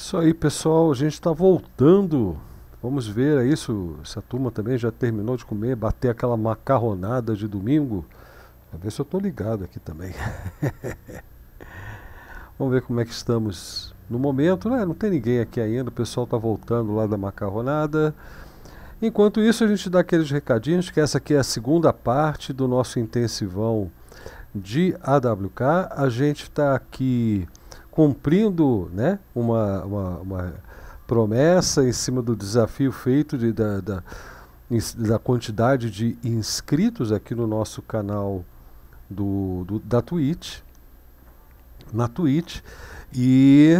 Isso aí, pessoal. A gente está voltando. Vamos ver, é isso. Essa turma também já terminou de comer, bater aquela macarronada de domingo. Vamos ver se eu estou ligado aqui também. Vamos ver como é que estamos no momento. Né? Não tem ninguém aqui ainda, o pessoal está voltando lá da macarronada. Enquanto isso, a gente dá aqueles recadinhos, que essa aqui é a segunda parte do nosso intensivão de AWK. A gente está aqui cumprindo né, uma, uma, uma promessa em cima do desafio feito de, da, da, da quantidade de inscritos aqui no nosso canal do, do da Twitch, na Twitch, e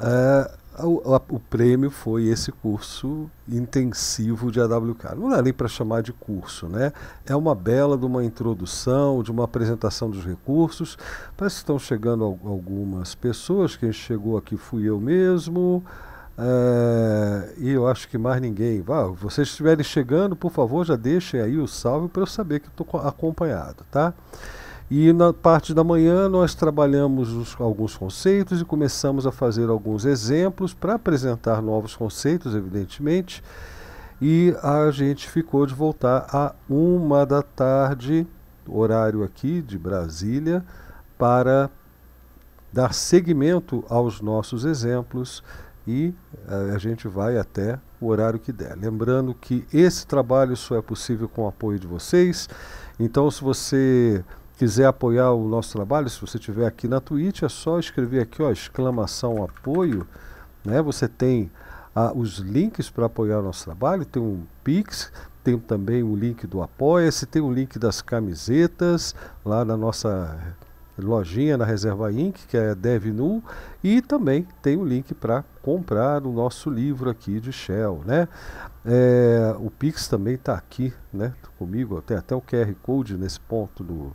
uh, o, a, o prêmio foi esse curso intensivo de AWK. Não dá é nem para chamar de curso, né? É uma bela de uma introdução, de uma apresentação dos recursos. Parece que estão chegando algumas pessoas. Quem chegou aqui fui eu mesmo. Eh, e eu acho que mais ninguém. Ah, vocês estiverem chegando, por favor, já deixem aí o salve para eu saber que estou acompanhado, tá? E na parte da manhã nós trabalhamos os, alguns conceitos e começamos a fazer alguns exemplos para apresentar novos conceitos, evidentemente. E a gente ficou de voltar a uma da tarde, horário aqui de Brasília, para dar seguimento aos nossos exemplos e eh, a gente vai até o horário que der. Lembrando que esse trabalho só é possível com o apoio de vocês. Então, se você quiser apoiar o nosso trabalho, se você estiver aqui na Twitch, é só escrever aqui, ó, exclamação apoio, né? Você tem ah, os links para apoiar o nosso trabalho, tem um Pix, tem também o link do Apoia-se, tem o um link das camisetas lá na nossa lojinha na Reserva Inc, que é DevNu, e também tem o link para comprar o nosso livro aqui de Shell, né? É, o Pix também está aqui, né? Comigo, tem até o QR Code nesse ponto do,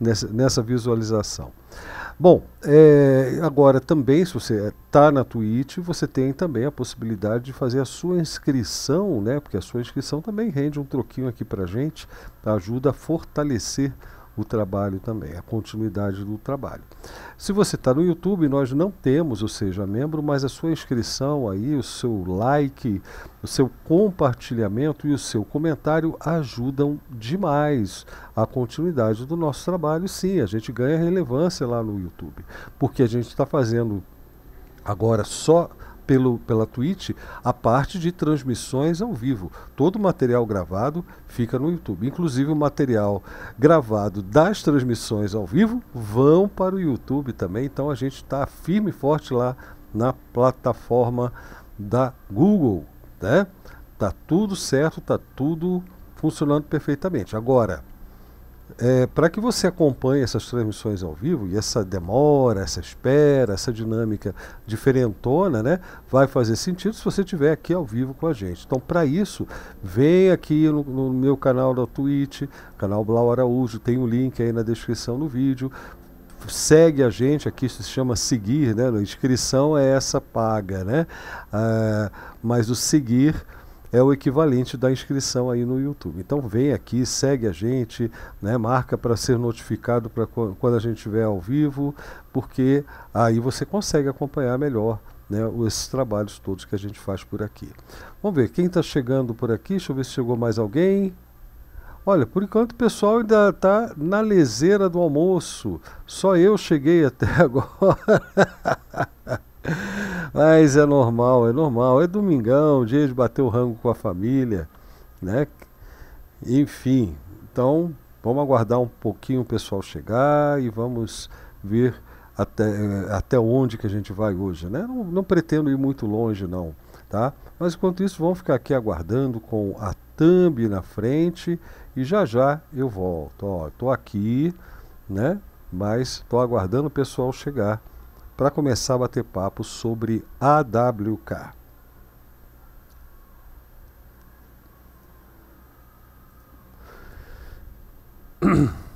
nessa, nessa visualização. Bom, é, agora também, se você está na Twitch, você tem também a possibilidade de fazer a sua inscrição, né? Porque a sua inscrição também rende um troquinho aqui para gente, ajuda a fortalecer o trabalho também, a continuidade do trabalho. Se você está no YouTube, nós não temos o Seja Membro, mas a sua inscrição aí, o seu like, o seu compartilhamento e o seu comentário ajudam demais a continuidade do nosso trabalho. Sim, a gente ganha relevância lá no YouTube, porque a gente está fazendo agora só pelo, pela Twitch a parte de transmissões ao vivo. Todo o material gravado fica no YouTube. Inclusive o material gravado das transmissões ao vivo vão para o YouTube também. Então a gente está firme e forte lá na plataforma da Google, né? Tá tudo certo, tá tudo funcionando perfeitamente. Agora, é, para que você acompanhe essas transmissões ao vivo e essa demora, essa espera, essa dinâmica diferentona, né, vai fazer sentido se você estiver aqui ao vivo com a gente. Então, para isso, vem aqui no, no meu canal da Twitch, canal Blau Araújo, tem o um link aí na descrição do vídeo segue a gente, aqui se chama seguir, né? Inscrição é essa paga, né? Ah, mas o seguir é o equivalente da inscrição aí no YouTube. Então vem aqui, segue a gente, né, marca para ser notificado para quando a gente estiver ao vivo, porque aí você consegue acompanhar melhor né, esses trabalhos todos que a gente faz por aqui. Vamos ver quem está chegando por aqui. Deixa eu ver se chegou mais alguém. Olha, por enquanto o pessoal ainda está na leseira do almoço. Só eu cheguei até agora. Mas é normal, é normal. É domingão, dia de bater o rango com a família, né? Enfim, então vamos aguardar um pouquinho o pessoal chegar e vamos ver até, eh, até onde que a gente vai hoje, né? Não, não pretendo ir muito longe, não, tá? Mas enquanto isso, vamos ficar aqui aguardando com a thumb na frente e já já eu volto. Ó, tô aqui, né? Mas estou aguardando o pessoal chegar para começar a bater papo sobre AWK.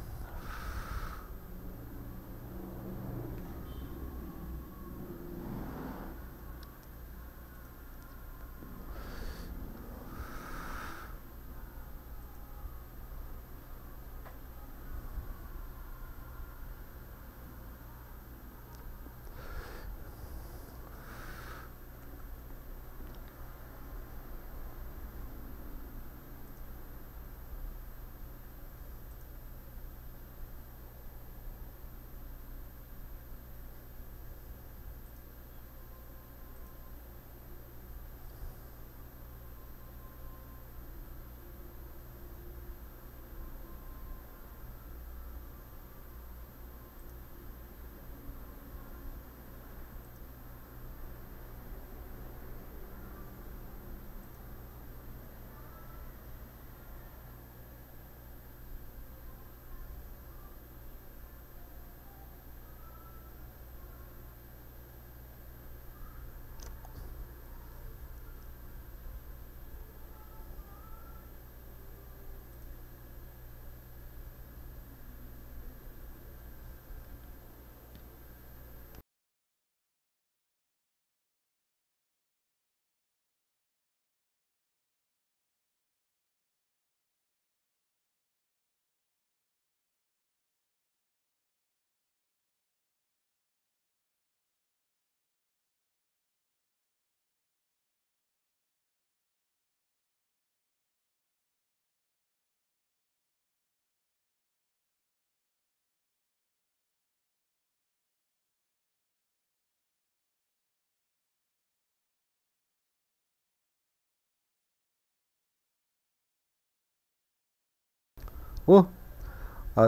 Oh,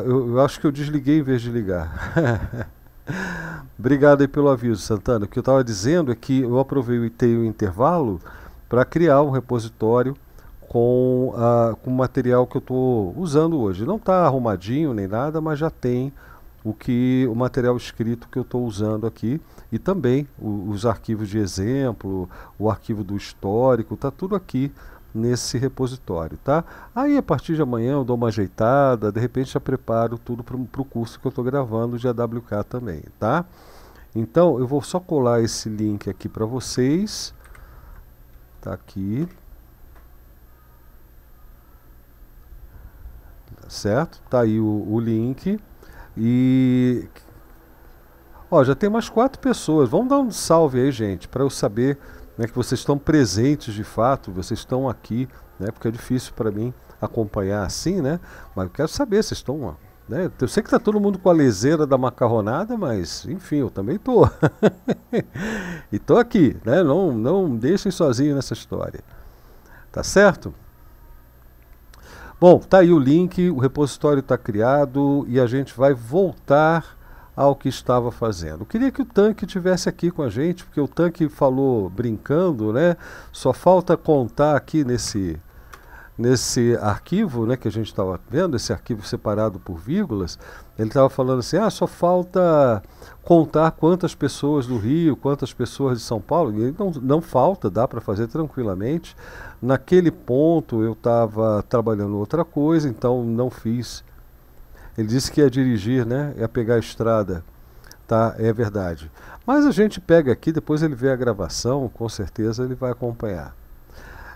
eu, eu acho que eu desliguei em vez de ligar. Obrigado aí pelo aviso, Santana. O que eu estava dizendo é que eu aproveitei o intervalo para criar um repositório com, uh, com o material que eu estou usando hoje. Não está arrumadinho nem nada, mas já tem o que o material escrito que eu estou usando aqui e também o, os arquivos de exemplo, o arquivo do histórico, está tudo aqui nesse repositório, tá? Aí a partir de amanhã eu dou uma ajeitada, de repente já preparo tudo para o curso que eu estou gravando de AWK também, tá? Então eu vou só colar esse link aqui para vocês, tá aqui, tá certo? Tá aí o, o link e ó, já tem mais quatro pessoas. Vamos dar um salve aí, gente, para eu saber né, que vocês estão presentes de fato, vocês estão aqui, né, porque é difícil para mim acompanhar assim, né? Mas eu quero saber, vocês estão. Né? Eu sei que está todo mundo com a leseira da macarronada, mas enfim, eu também estou. e estou aqui, né? Não, não deixem sozinho nessa história. Tá certo? Bom, tá aí o link, o repositório está criado e a gente vai voltar ao que estava fazendo. Queria que o Tanque tivesse aqui com a gente, porque o Tanque falou brincando, né? Só falta contar aqui nesse nesse arquivo, né, que a gente estava vendo, esse arquivo separado por vírgulas, ele estava falando assim: "Ah, só falta contar quantas pessoas do Rio, quantas pessoas de São Paulo". E não não falta, dá para fazer tranquilamente. Naquele ponto eu estava trabalhando outra coisa, então não fiz ele disse que ia é dirigir, né? Ia é pegar a estrada. Tá, é verdade. Mas a gente pega aqui, depois ele vê a gravação, com certeza ele vai acompanhar.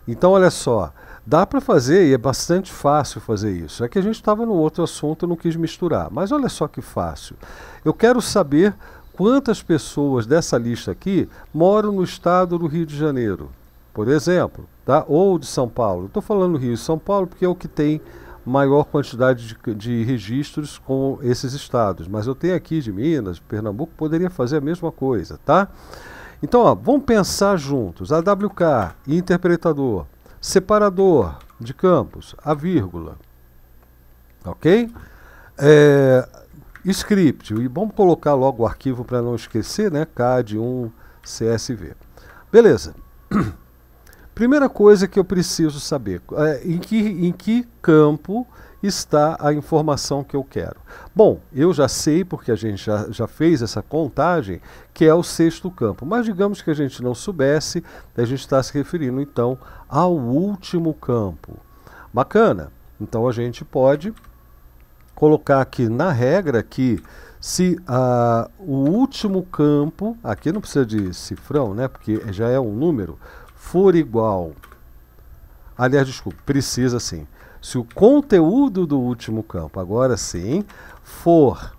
Então, olha só, dá para fazer e é bastante fácil fazer isso. É que a gente estava no outro assunto, não quis misturar. Mas olha só que fácil. Eu quero saber quantas pessoas dessa lista aqui moram no estado do Rio de Janeiro, por exemplo, tá? ou de São Paulo. Estou falando Rio e São Paulo porque é o que tem maior quantidade de, de, registros com esses estados. Mas eu tenho aqui de Minas, Pernambuco, poderia fazer a mesma coisa, tá? Então, ó, vamos pensar juntos. AWK, interpretador, separador de campos, a vírgula, ok? É, script, e vamos colocar logo o arquivo para não esquecer, né? CAD1 CSV. Beleza. Primeira coisa que eu preciso saber, é, em, que, em que campo está a informação que eu quero? Bom, eu já sei, porque a gente já, já fez essa contagem, que é o sexto campo. Mas digamos que a gente não soubesse, a gente está se referindo então ao último campo. Bacana? Então a gente pode colocar aqui na regra que se uh, o último campo, aqui não precisa de cifrão, né? Porque já é um número for igual. Aliás, desculpe, precisa sim. Se o conteúdo do último campo, agora sim, for.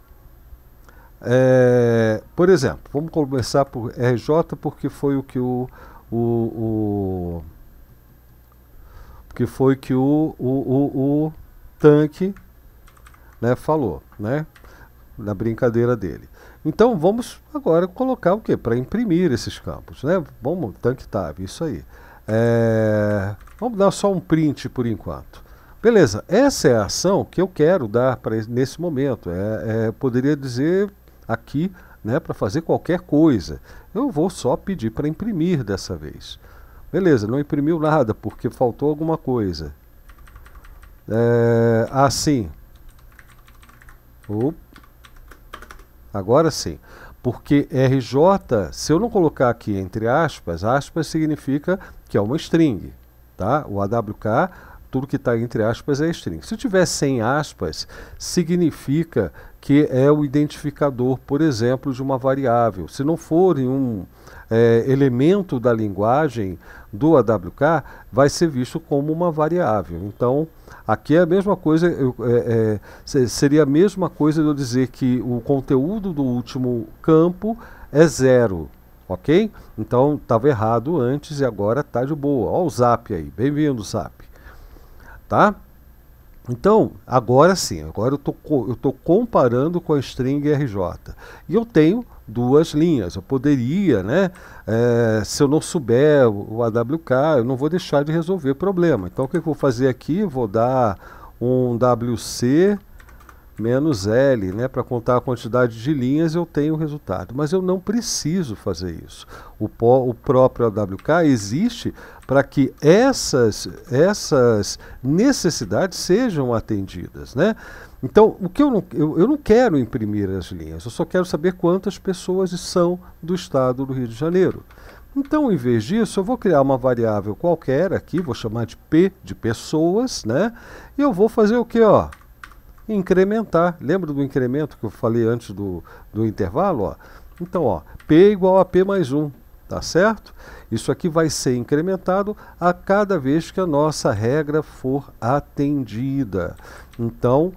É, por exemplo, vamos começar por RJ, porque foi o que o. o, o que foi que o, o, o, o tanque né, falou, né? Na brincadeira dele. Então vamos agora colocar o que? Para imprimir esses campos, né? Vamos, tanque tab, isso aí. É, vamos dar só um print por enquanto. Beleza, essa é a ação que eu quero dar para nesse momento. É, é, poderia dizer aqui, né, para fazer qualquer coisa. Eu vou só pedir para imprimir dessa vez. Beleza, não imprimiu nada porque faltou alguma coisa. É, assim. Opa Agora sim. Porque RJ, se eu não colocar aqui entre aspas, aspas significa que é uma string. Tá? O AWK, tudo que está entre aspas é string. Se tiver sem aspas, significa que é o identificador, por exemplo, de uma variável. Se não for um é, elemento da linguagem do AWK, vai ser visto como uma variável. Então, Aqui é a mesma coisa, é, é, seria a mesma coisa eu dizer que o conteúdo do último campo é zero, ok? Então estava errado antes e agora está de boa. Olha o zap aí, bem-vindo zap, tá? Então, agora sim, agora eu estou comparando com a string RJ. E eu tenho duas linhas. Eu poderia, né? É, se eu não souber o AWK, eu não vou deixar de resolver o problema. Então, o que eu vou fazer aqui? Vou dar um WC menos L, né, para contar a quantidade de linhas, eu tenho o resultado. Mas eu não preciso fazer isso. O, pó, o próprio AWK existe para que essas, essas necessidades sejam atendidas. Né? Então, o que eu não, eu, eu não quero imprimir as linhas, eu só quero saber quantas pessoas são do estado do Rio de Janeiro. Então, em vez disso, eu vou criar uma variável qualquer aqui, vou chamar de P, de pessoas, né? E eu vou fazer o quê, ó? Incrementar. Lembra do incremento que eu falei antes do, do intervalo, ó? Então, ó, P igual a P mais 1, tá certo? Isso aqui vai ser incrementado a cada vez que a nossa regra for atendida. Então,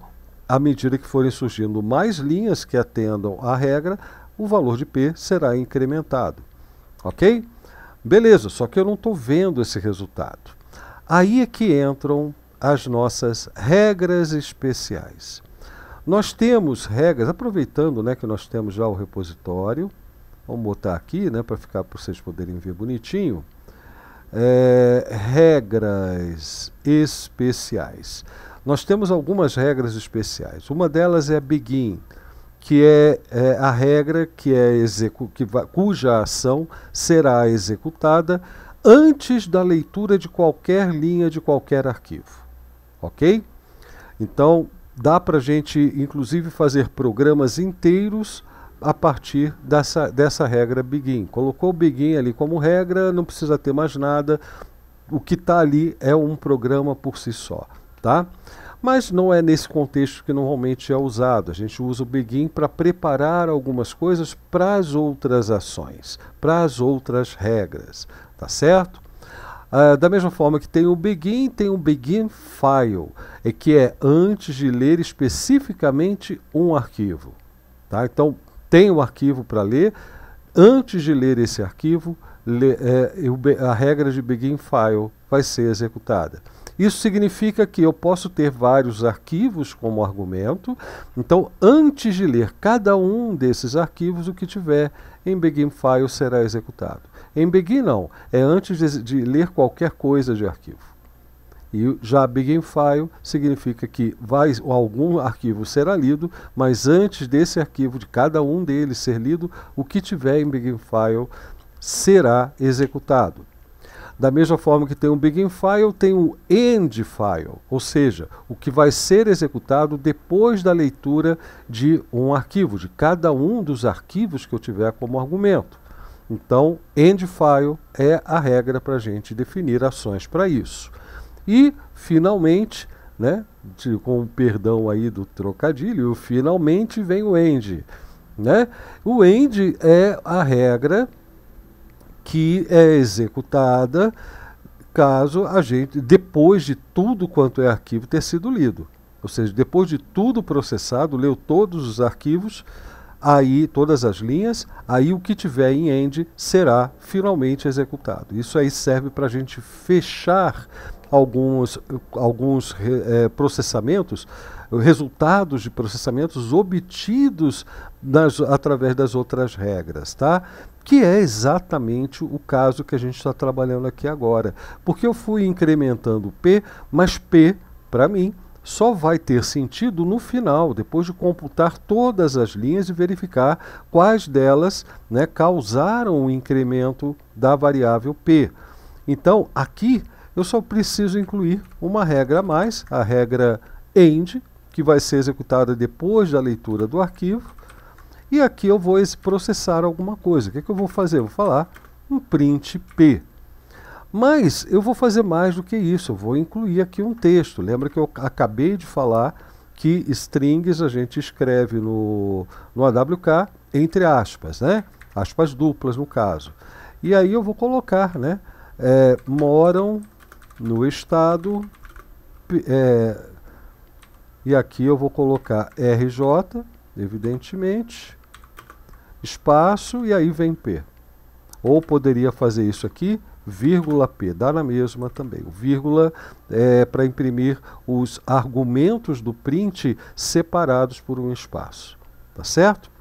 à medida que forem surgindo mais linhas que atendam a regra, o valor de P será incrementado. Ok? Beleza, só que eu não estou vendo esse resultado. Aí é que entram as nossas regras especiais. Nós temos regras, aproveitando né, que nós temos já o repositório, Vamos botar aqui, né, para ficar para vocês poderem ver bonitinho. É, regras especiais. Nós temos algumas regras especiais. Uma delas é a begin, que é, é a regra que é execu que cuja ação será executada antes da leitura de qualquer linha de qualquer arquivo. Ok? Então, dá para a gente, inclusive, fazer programas inteiros a partir dessa, dessa regra Begin. Colocou o Begin ali como regra, não precisa ter mais nada. O que está ali é um programa por si só, tá? Mas não é nesse contexto que normalmente é usado. A gente usa o Begin para preparar algumas coisas para as outras ações, para as outras regras, tá certo? Uh, da mesma forma que tem o begin, tem o begin file, é que é antes de ler especificamente um arquivo. Tá? Então, tem o um arquivo para ler. Antes de ler esse arquivo, é, a regra de Begin File vai ser executada. Isso significa que eu posso ter vários arquivos como argumento. Então, antes de ler cada um desses arquivos, o que tiver em Begin File será executado. Em Begin, não. É antes de, de ler qualquer coisa de arquivo. E já Big File significa que vai, algum arquivo será lido, mas antes desse arquivo, de cada um deles ser lido, o que tiver em Big File será executado. Da mesma forma que tem um begin file, tem um end file, ou seja, o que vai ser executado depois da leitura de um arquivo, de cada um dos arquivos que eu tiver como argumento. Então, end file é a regra para a gente definir ações para isso. E, finalmente, né, de, com o perdão aí do trocadilho, finalmente vem o end. Né? O end é a regra que é executada caso a gente, depois de tudo quanto é arquivo ter sido lido. Ou seja, depois de tudo processado, leu todos os arquivos, aí todas as linhas, aí o que tiver em end será finalmente executado. Isso aí serve para a gente fechar alguns, alguns é, processamentos, resultados de processamentos obtidos nas, através das outras regras, tá? que é exatamente o caso que a gente está trabalhando aqui agora. Porque eu fui incrementando P, mas P, para mim, só vai ter sentido no final, depois de computar todas as linhas e verificar quais delas né, causaram o incremento da variável P. Então, aqui eu só preciso incluir uma regra a mais, a regra end, que vai ser executada depois da leitura do arquivo. E aqui eu vou processar alguma coisa. O que, é que eu vou fazer? Eu vou falar um print p. Mas eu vou fazer mais do que isso, eu vou incluir aqui um texto. Lembra que eu acabei de falar que strings a gente escreve no, no AWK entre aspas, né? Aspas duplas no caso. E aí eu vou colocar, né? É, moram no estado, é, e aqui eu vou colocar RJ, evidentemente, espaço e aí vem P. Ou poderia fazer isso aqui, vírgula P, dá na mesma também. O vírgula é para imprimir os argumentos do print separados por um espaço. Tá certo?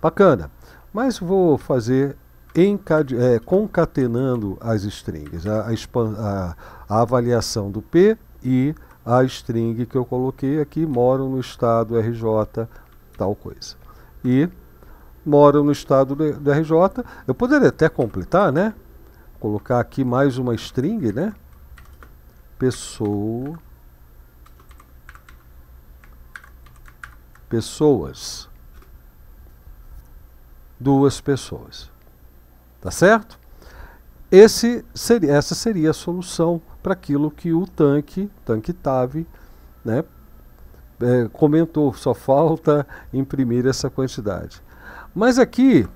Bacana. Mas vou fazer encade, é, concatenando as strings, a, a, a avaliação do P e a string que eu coloquei aqui, moram no estado RJ, tal coisa. E moram no estado do RJ. Eu poderia até completar, né? Colocar aqui mais uma string, né? Pessoa. Pessoas. Duas pessoas. Tá certo? Esse seria, essa seria a solução para aquilo que o tanque, tanque TAV, né, é, comentou, só falta imprimir essa quantidade. Mas aqui,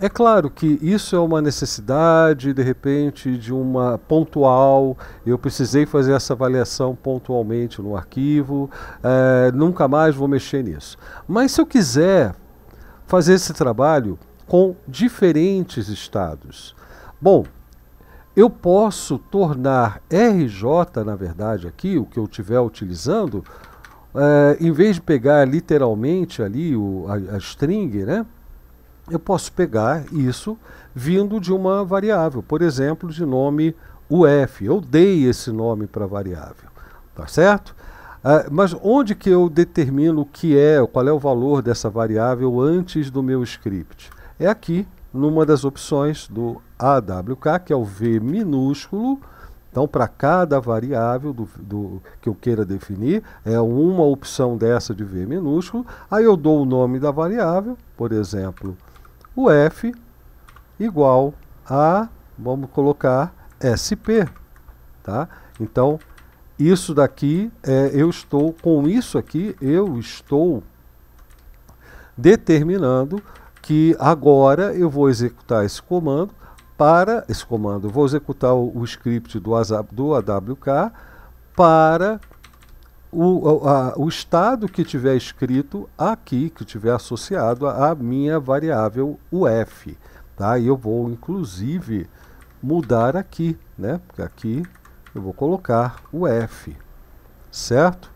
é claro que isso é uma necessidade, de repente, de uma pontual. Eu precisei fazer essa avaliação pontualmente no arquivo, é, nunca mais vou mexer nisso. Mas se eu quiser fazer esse trabalho com diferentes estados. Bom, eu posso tornar RJ, na verdade, aqui, o que eu estiver utilizando, é, em vez de pegar literalmente ali o, a, a string, né? Eu posso pegar isso vindo de uma variável, por exemplo, de nome UF. Eu dei esse nome para a variável, tá certo? Uh, mas onde que eu determino o que é, qual é o valor dessa variável antes do meu script? é aqui numa das opções do AWK, que é o V minúsculo. Então, para cada variável do, do, que eu queira definir, é uma opção dessa de V minúsculo. Aí eu dou o nome da variável, por exemplo, o F igual a, vamos colocar, SP. Tá? Então, isso daqui, é, eu estou, com isso aqui, eu estou determinando que agora eu vou executar esse comando para esse comando, eu vou executar o, o script do, do AWK para o, a, o estado que tiver escrito aqui, que tiver associado à minha variável UF. Tá? E eu vou, inclusive, mudar aqui, né? Porque aqui eu vou colocar o F, certo?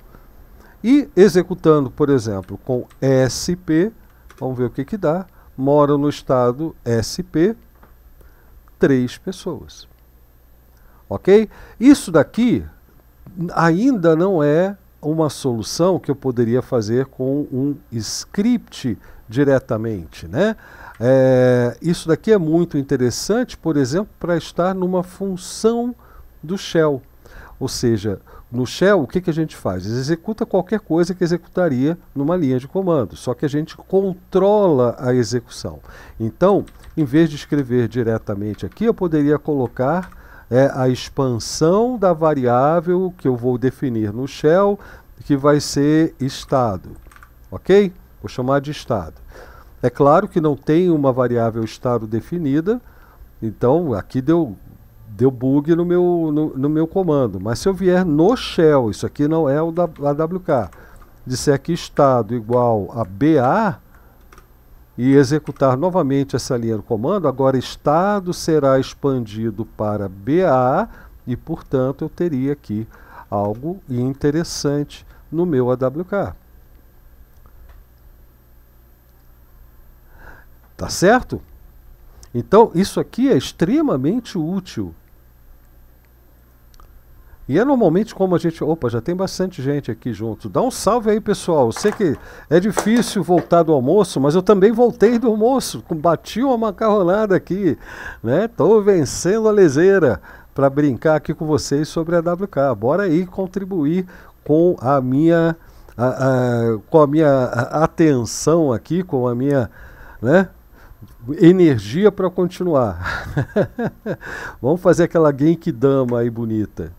E executando, por exemplo, com SP, vamos ver o que, que dá moram no estado SP três pessoas. Ok? Isso daqui ainda não é uma solução que eu poderia fazer com um script diretamente, né? É, isso daqui é muito interessante, por exemplo, para estar numa função do shell. Ou seja, no shell, o que, que a gente faz? Executa qualquer coisa que executaria numa linha de comando, só que a gente controla a execução. Então, em vez de escrever diretamente aqui, eu poderia colocar é, a expansão da variável que eu vou definir no shell, que vai ser estado. Ok? Vou chamar de estado. É claro que não tem uma variável estado definida, então aqui deu deu bug no meu, no, no, meu comando. Mas se eu vier no shell, isso aqui não é o da AWK, disser que estado igual a BA e executar novamente essa linha do comando, agora estado será expandido para BA e, portanto, eu teria aqui algo interessante no meu AWK. Tá certo? Então, isso aqui é extremamente útil e é normalmente como a gente. Opa, já tem bastante gente aqui junto. Dá um salve aí, pessoal. Eu sei que é difícil voltar do almoço, mas eu também voltei do almoço. Bati uma macarronada aqui, né? Tô vencendo a leseira para brincar aqui com vocês sobre a WK. Bora aí contribuir com a minha. A, a, com a minha atenção aqui, com a minha. né? energia para continuar. Vamos fazer aquela Genkidama aí bonita.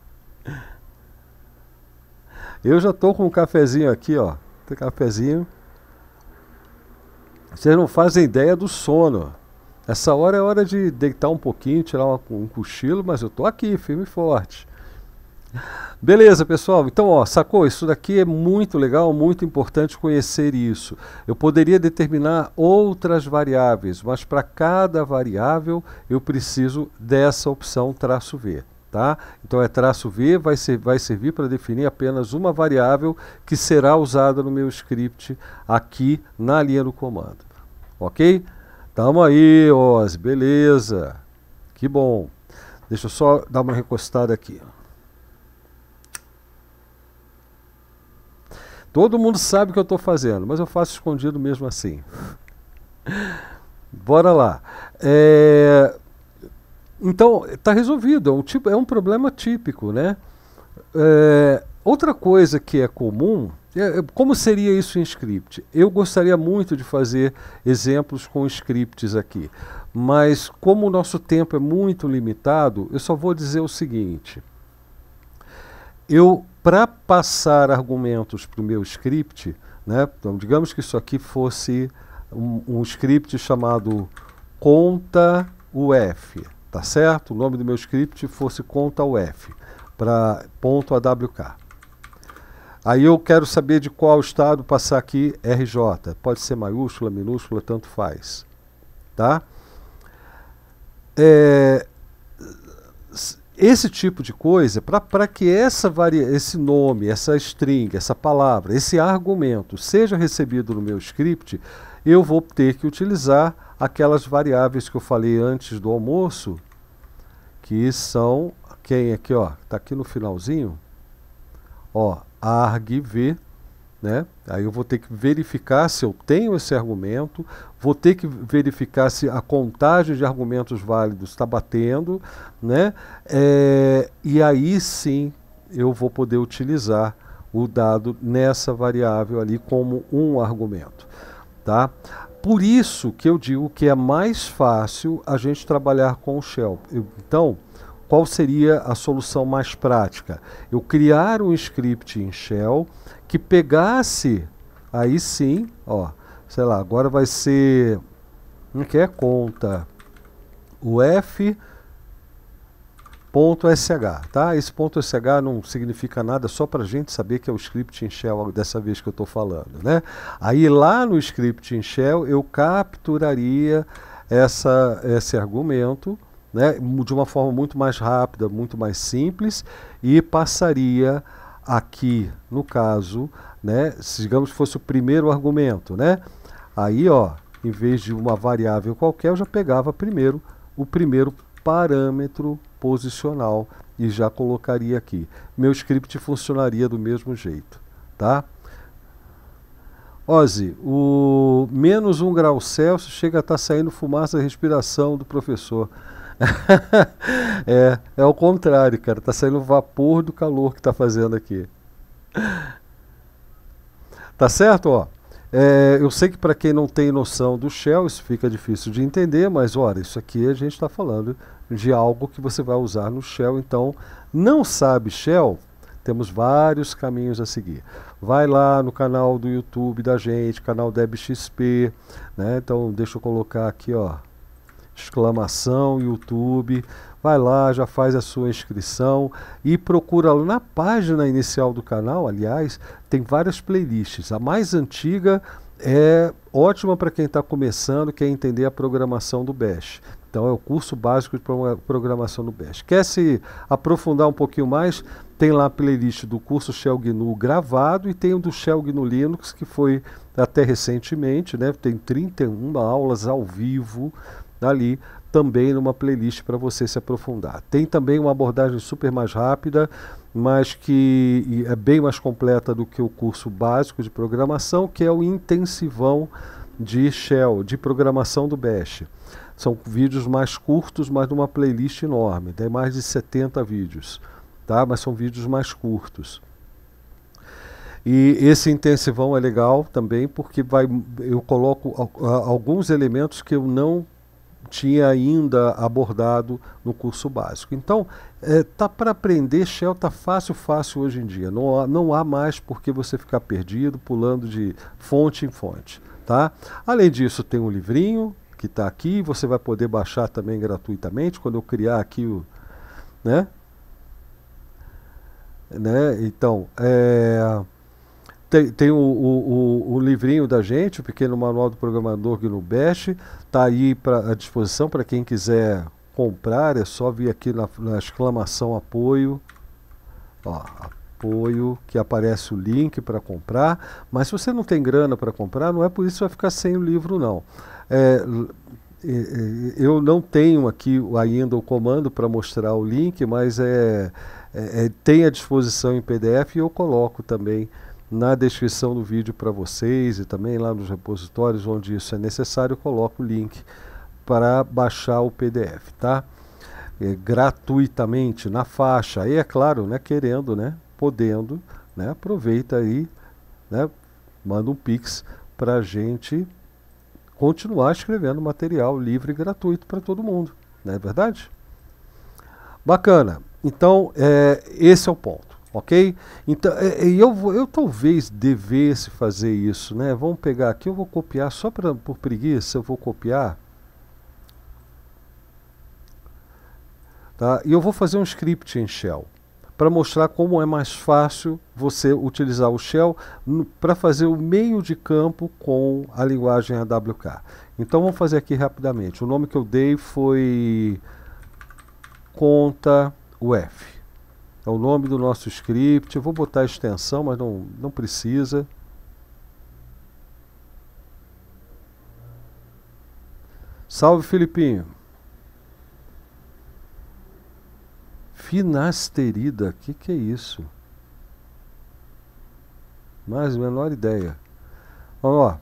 Eu já tô com um cafezinho aqui, ó. Tem cafezinho. Vocês não fazem ideia do sono. Essa hora é hora de deitar um pouquinho, tirar uma, um cochilo, mas eu tô aqui, firme e forte. Beleza, pessoal? Então, ó, sacou? Isso daqui é muito legal, muito importante conhecer isso. Eu poderia determinar outras variáveis, mas para cada variável eu preciso dessa opção traço V. Tá? Então é traço V, vai, ser, vai servir para definir apenas uma variável que será usada no meu script aqui na linha do comando. Ok? Tamo aí, Oz, beleza. Que bom. Deixa eu só dar uma recostada aqui. Todo mundo sabe o que eu estou fazendo, mas eu faço escondido mesmo assim. Bora lá. É... Então, está resolvido, é um, tipo, é um problema típico, né? É, outra coisa que é comum, é, é, como seria isso em script? Eu gostaria muito de fazer exemplos com scripts aqui, mas como o nosso tempo é muito limitado, eu só vou dizer o seguinte. Eu, para passar argumentos para o meu script, né, então, digamos que isso aqui fosse um, um script chamado conta UF tá certo? O nome do meu script fosse conta UF para ponto AWK. Aí eu quero saber de qual estado passar aqui RJ. Pode ser maiúscula, minúscula, tanto faz. Tá? É, esse tipo de coisa, para que essa varia, esse nome, essa string, essa palavra, esse argumento seja recebido no meu script, eu vou ter que utilizar aquelas variáveis que eu falei antes do almoço, que são quem é aqui, ó, tá aqui no finalzinho, ó, argv, né? Aí eu vou ter que verificar se eu tenho esse argumento, vou ter que verificar se a contagem de argumentos válidos está batendo, né? É, e aí sim eu vou poder utilizar o dado nessa variável ali como um argumento, tá? por isso que eu digo que é mais fácil a gente trabalhar com o Shell. Eu, então, qual seria a solução mais prática? Eu criar um script em Shell que pegasse, aí sim, ó, sei lá, agora vai ser, não é quer é? conta, o F ponto .sh, tá? Esse ponto .sh não significa nada, só para a gente saber que é o script em shell dessa vez que eu estou falando, né? Aí lá no script em shell eu capturaria essa, esse argumento né, de uma forma muito mais rápida, muito mais simples e passaria aqui, no caso, né, se digamos fosse o primeiro argumento, né? Aí, ó, em vez de uma variável qualquer, eu já pegava primeiro o primeiro parâmetro posicional e já colocaria aqui. Meu script funcionaria do mesmo jeito, tá? Ozzy, o menos um grau Celsius chega a estar tá saindo fumaça da respiração do professor. é, é o contrário, cara. Tá saindo vapor do calor que tá fazendo aqui. Tá certo, ó? É, eu sei que para quem não tem noção do Shell isso fica difícil de entender, mas olha, isso aqui a gente está falando de algo que você vai usar no Shell. Então, não sabe Shell? Temos vários caminhos a seguir. Vai lá no canal do YouTube da gente, canal DebXP, né? Então, deixa eu colocar aqui, ó, exclamação YouTube. Vai lá, já faz a sua inscrição e procura na página inicial do canal, aliás, tem várias playlists. A mais antiga é ótima para quem está começando, quer entender a programação do Bash. Então é o curso básico de programação no Bash. Quer se aprofundar um pouquinho mais? Tem lá a playlist do curso Shell GNU gravado e tem o do Shell GNU Linux, que foi até recentemente, né? Tem 31 aulas ao vivo ali também numa playlist para você se aprofundar. Tem também uma abordagem super mais rápida, mas que é bem mais completa do que o curso básico de programação, que é o intensivão de Shell, de programação do Bash. São vídeos mais curtos, mas numa playlist enorme. Tem mais de 70 vídeos, tá? Mas são vídeos mais curtos. E esse intensivão é legal também porque vai, eu coloco alguns elementos que eu não tinha ainda abordado no curso básico. Então, é, tá para aprender Shell tá fácil, fácil hoje em dia. Não há, não há mais por que você ficar perdido pulando de fonte em fonte, tá? Além disso, tem um livrinho que está aqui, você vai poder baixar também gratuitamente quando eu criar aqui o. Né? Né? Então, é, tem, tem o, o, o, o, livrinho da gente, o pequeno manual do programador GNU Bash, está aí pra, à disposição para quem quiser comprar, é só vir aqui na, na exclamação apoio, ó, apoio, que aparece o link para comprar, mas se você não tem grana para comprar, não é por isso que vai ficar sem o livro não. É, é, é, eu não tenho aqui ainda o comando para mostrar o link, mas é, é, é tem à disposição em PDF e eu coloco também na descrição do vídeo para vocês e também lá nos repositórios onde isso é necessário, eu coloco o link para baixar o PDF, tá? É, gratuitamente na faixa. E é claro, né, querendo, né, podendo, né, aproveita aí, né, manda um pix para a gente continuar escrevendo material livre e gratuito para todo mundo. Não é verdade? Bacana. Então, é, esse é o ponto, ok? Então, é, é eu, eu talvez devesse fazer isso, né? Vamos pegar aqui, eu vou copiar, só pra, por preguiça, eu vou copiar. Tá? E eu vou fazer um script em shell para mostrar como é mais fácil você utilizar o Shell para fazer o meio de campo com a linguagem AWK. Então vamos fazer aqui rapidamente. O nome que eu dei foi conta UF. É o nome do nosso script. Eu vou botar a extensão, mas não, não precisa. Salve Filipinho! finasterida. O que, que é isso? Mais a menor ideia. Vamos lá.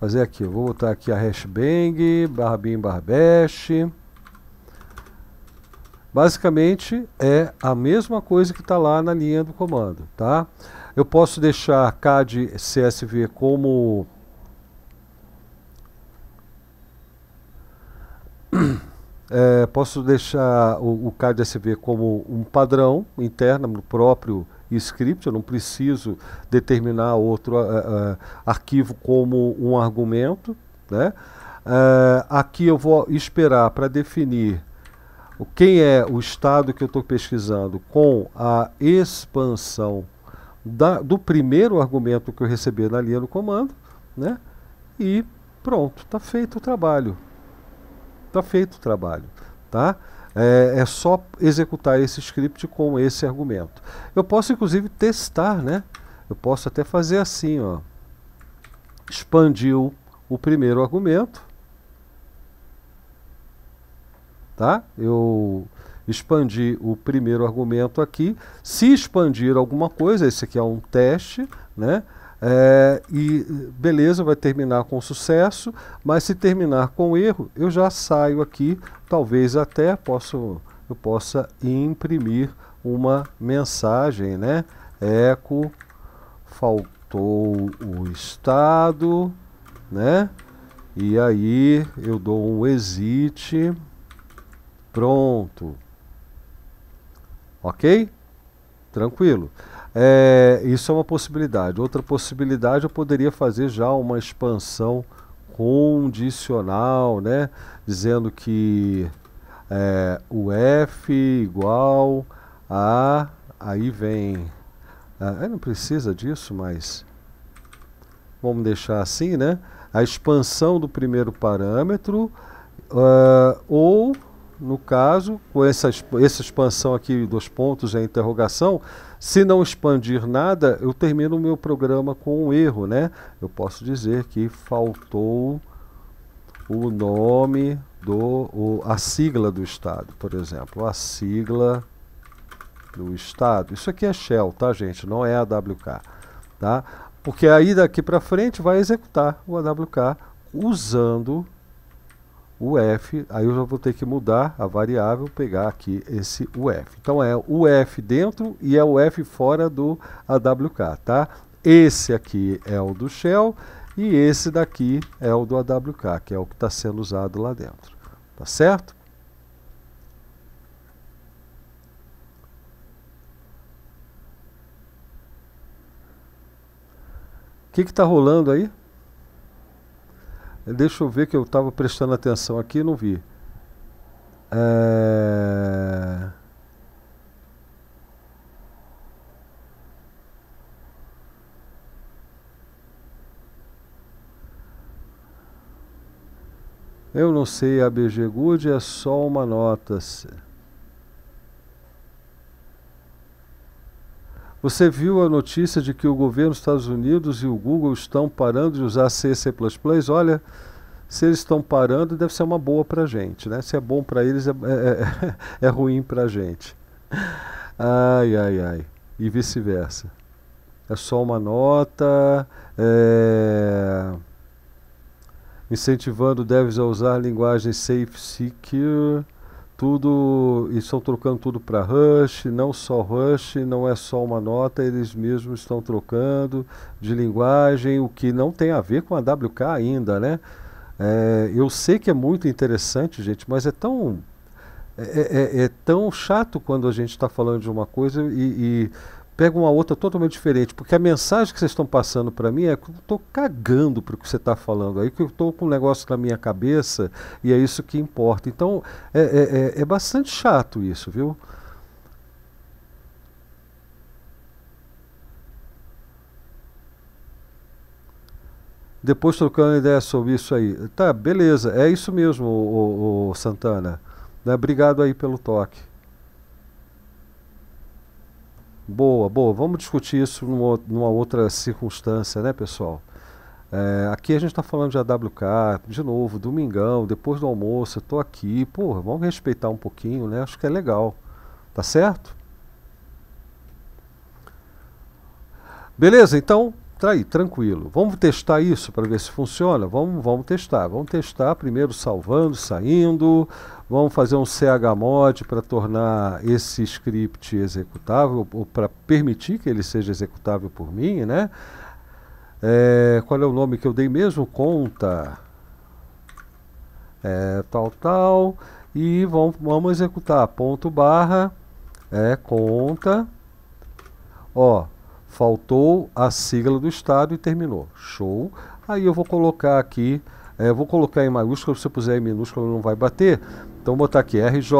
Fazer aqui, eu vou botar aqui a hashbang, barra bin, barra bash. Basicamente é a mesma coisa que está lá na linha do comando, tá? Eu posso deixar CAD CSV como É, posso deixar o, o como um padrão interno no próprio script, eu não preciso determinar outro uh, uh, arquivo como um argumento. Né? Uh, aqui eu vou esperar para definir quem é o estado que eu estou pesquisando com a expansão da, do primeiro argumento que eu receber na linha do comando, né? e pronto, está feito o trabalho. Está feito o trabalho. Tá? É, é, só executar esse script com esse argumento. Eu posso inclusive testar, né? Eu posso até fazer assim, ó. Expandiu o primeiro argumento. Tá? Eu expandi o primeiro argumento aqui. Se expandir alguma coisa, esse aqui é um teste, né? É, e beleza, vai terminar com sucesso, mas se terminar com erro, eu já saio aqui, talvez até posso, eu possa imprimir uma mensagem, né? Eco, faltou o estado, né? E aí eu dou um exit, pronto, ok? Tranquilo. É, isso é uma possibilidade. Outra possibilidade, eu poderia fazer já uma expansão condicional, né? dizendo que é, o F igual a. Aí vem. É, não precisa disso, mas vamos deixar assim, né? A expansão do primeiro parâmetro uh, ou no caso, com essa, essa expansão aqui dos pontos em interrogação, se não expandir nada, eu termino o meu programa com um erro, né? Eu posso dizer que faltou o nome do o, a sigla do estado, por exemplo, a sigla do estado. Isso aqui é shell, tá, gente? Não é AWK, tá? Porque aí daqui para frente vai executar o AWK usando o f, aí eu já vou ter que mudar a variável, pegar aqui esse UF. Então é o f dentro e é o f fora do AWK, tá? Esse aqui é o do shell e esse daqui é o do AWK, que é o que está sendo usado lá dentro, tá certo? O que está rolando aí? Deixa eu ver que eu estava prestando atenção aqui e não vi. É... Eu não sei, ABG Good é só uma nota. -se. Você viu a notícia de que o governo dos Estados Unidos e o Google estão parando de usar C e C++? Olha, se eles estão parando, deve ser uma boa para a gente, né? Se é bom para eles, é, é, é, é ruim para a gente. Ai, ai, ai. E vice-versa. É só uma nota. É... Incentivando devs a usar linguagem safe, secure tudo e estão trocando tudo para Rush, não só Rush, não é só uma nota, eles mesmos estão trocando de linguagem, o que não tem a ver com a WK ainda, né? É, eu sei que é muito interessante, gente, mas é tão é, é, é, é tão chato quando a gente está falando de uma coisa e, e pega uma outra totalmente diferente, porque a mensagem que vocês estão passando para mim é que eu estou cagando para o que você está falando, aí que eu estou com um negócio na minha cabeça e é isso que importa. Então é, é, é, é bastante chato isso, viu? Depois trocando ideia sobre isso aí. Tá, beleza, é isso mesmo, o, o, o Santana. Né? Obrigado aí pelo toque. Boa, boa. Vamos discutir isso numa, numa outra circunstância, né, pessoal? É, aqui a gente está falando de AWK, de novo, domingão, depois do almoço, eu tô aqui. Porra, vamos respeitar um pouquinho, né? Acho que é legal. Tá certo? Beleza, então tá aí, tranquilo. Vamos testar isso para ver se funciona? Vamos, vamos testar. Vamos testar primeiro salvando, saindo. Vamos fazer um chmod para tornar esse script executável, ou para permitir que ele seja executável por mim, né? É, qual é o nome que eu dei mesmo? Conta. É, tal, tal. E vamos, vamos executar ponto barra, é, conta. Ó, faltou a sigla do Estado e terminou. Show. Aí eu vou colocar aqui, é, vou colocar em maiúsculo, se eu puser em minúsculo não vai bater. Então vou botar aqui RJ.